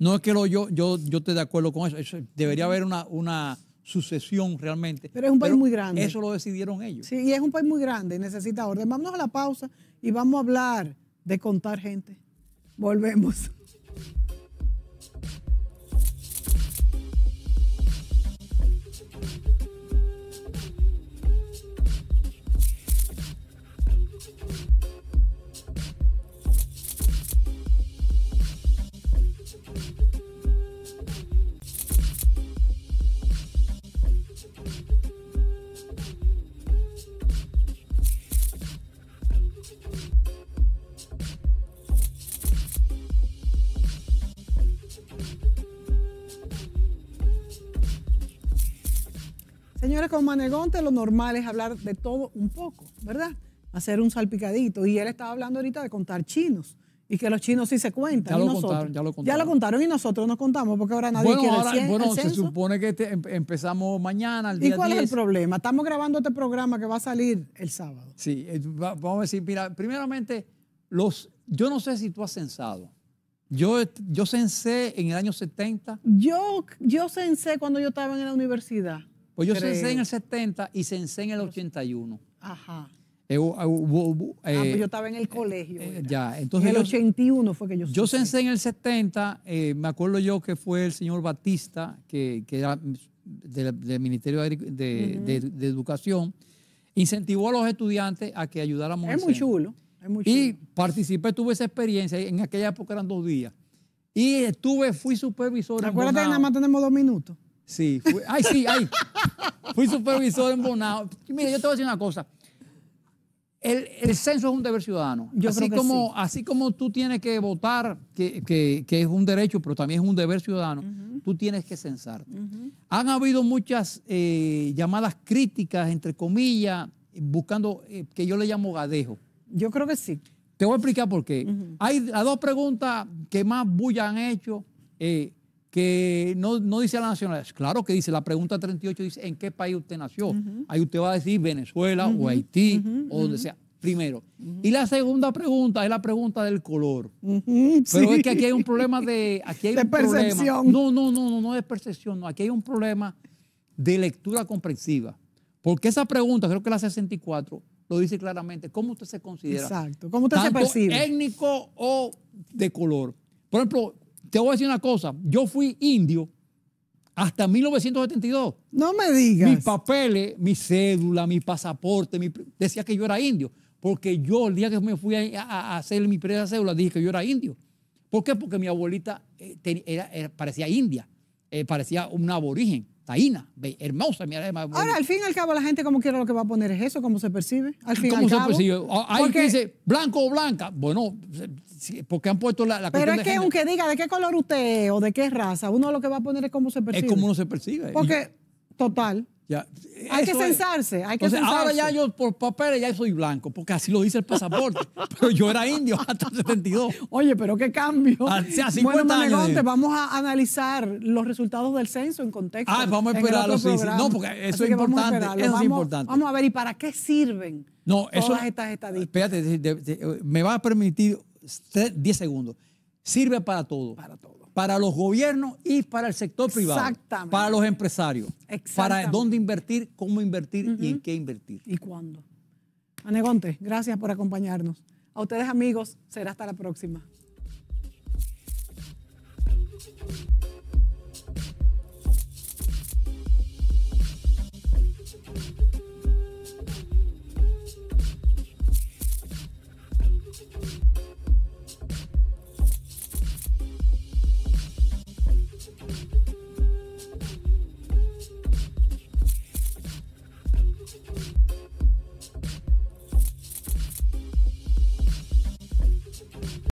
No es que yo, yo, yo esté de acuerdo con eso. debería haber una sucesión realmente. Pero es un país muy grande. Eso lo decidieron ellos. Sí, y es un país muy grande y necesita orden. Vámonos a la pausa y vamos a hablar de contar gente. Volvemos. Manegonte lo normal es hablar de todo un poco, ¿verdad? Hacer un salpicadito. Y él estaba hablando ahorita de contar chinos. Y que los chinos sí se cuentan. Ya, lo, contaron, ya lo contaron, y nosotros nos contamos porque ahora nadie quiere Bueno, se supone que este em-, empezamos mañana, el día ¿Y cuál es el problema? Estamos grabando este programa que va a salir el sábado. Sí, eh, vamos a decir, mira, primeramente, los, yo no sé si tú has censado. Yo, yo censé en el año 70. Yo, yo censé cuando yo estaba en la universidad. Pues yo censé en el 70 y censé en el 81. Ajá. Eh, ah, pues yo eh, estaba en el eh, colegio. ya, entonces. En el 81 fue que yo Yo censé en el 70, me acuerdo yo que fue el señor Batista, que, era del, Ministerio de, Educación, incentivó a los estudiantes a que ayudáramos. Es muy chulo, es muy chulo. Y participé, tuve esa experiencia, en aquella época eran dos días. Y estuve, fui supervisor. Acuérdate que nada más tenemos dos minutos. Sí, ay, sí, ay. Fui supervisor en Bonao. Mira, yo te voy a decir una cosa. El, censo es un deber ciudadano. Yo así, como, así como tú tienes que votar, que, es un derecho, pero también es un deber ciudadano, tú tienes que censarte. Han habido muchas eh, llamadas críticas, entre comillas, buscando, eh, que yo le llamo gadejo. Yo creo que sí. Te voy a explicar por qué. Hay las dos preguntas que más bulla han hecho. Eh, que no, no dice la nacionalidad. Claro que dice, la pregunta 38 dice, ¿en qué país usted nació? Ahí usted va a decir Venezuela o Haití o donde sea primero. Y la segunda pregunta es la pregunta del color. Pero es que aquí hay un problema de... Aquí de percepción. No, no, no, no, no es percepción. No. Aquí hay un problema de lectura comprensiva. Porque esa pregunta, creo que la 64, lo dice claramente. ¿Cómo usted se considera? Exacto. ¿Cómo usted se percibe? étnico o de color. Por ejemplo, te voy a decir una cosa, yo fui indio hasta 1972. No me digas. Mis papeles, mi cédula, mi pasaporte, decía que yo era indio, porque yo el día que me fui a, hacer mi primera cédula dije que yo era indio. ¿Por qué? Porque mi abuelita eh, parecía india, eh, parecía un aborigen taína, hermosa. Ahora, al fin y al cabo, la gente como quiera lo que va a poner es eso, como se percibe. Al fin ¿Cómo se percibe? Ah, hay que dice blanco o blanca. Bueno, porque han puesto la, Pero es que aunque diga de qué color usted o de qué raza, uno lo que va a poner es cómo se percibe. Es como uno se percibe. Porque, total, hay que censarse, hay que censarse. Ahora ya yo por papeles ya soy blanco, porque así lo dice el pasaporte. *laughs* pero yo era indio hasta el 72. Oye, pero qué cambio. Ah, sea, bueno, vamos a analizar los resultados del censo en contexto. Ah, vamos a esperarlo, los sí. No, porque eso es importante. Vamos eso es importante. Vamos a ver, ¿y para qué sirven no, eso, todas estas estadísticas? Espérate, me va a permitir 10 segundos. Sirve para todo. Para todo para los gobiernos y para el sector privado, Exactamente. para los empresarios, Exactamente. para dónde invertir, cómo invertir y en qué invertir. ¿Y cuándo? Anegonte, gracias por acompañarnos. A ustedes amigos, será hasta la próxima.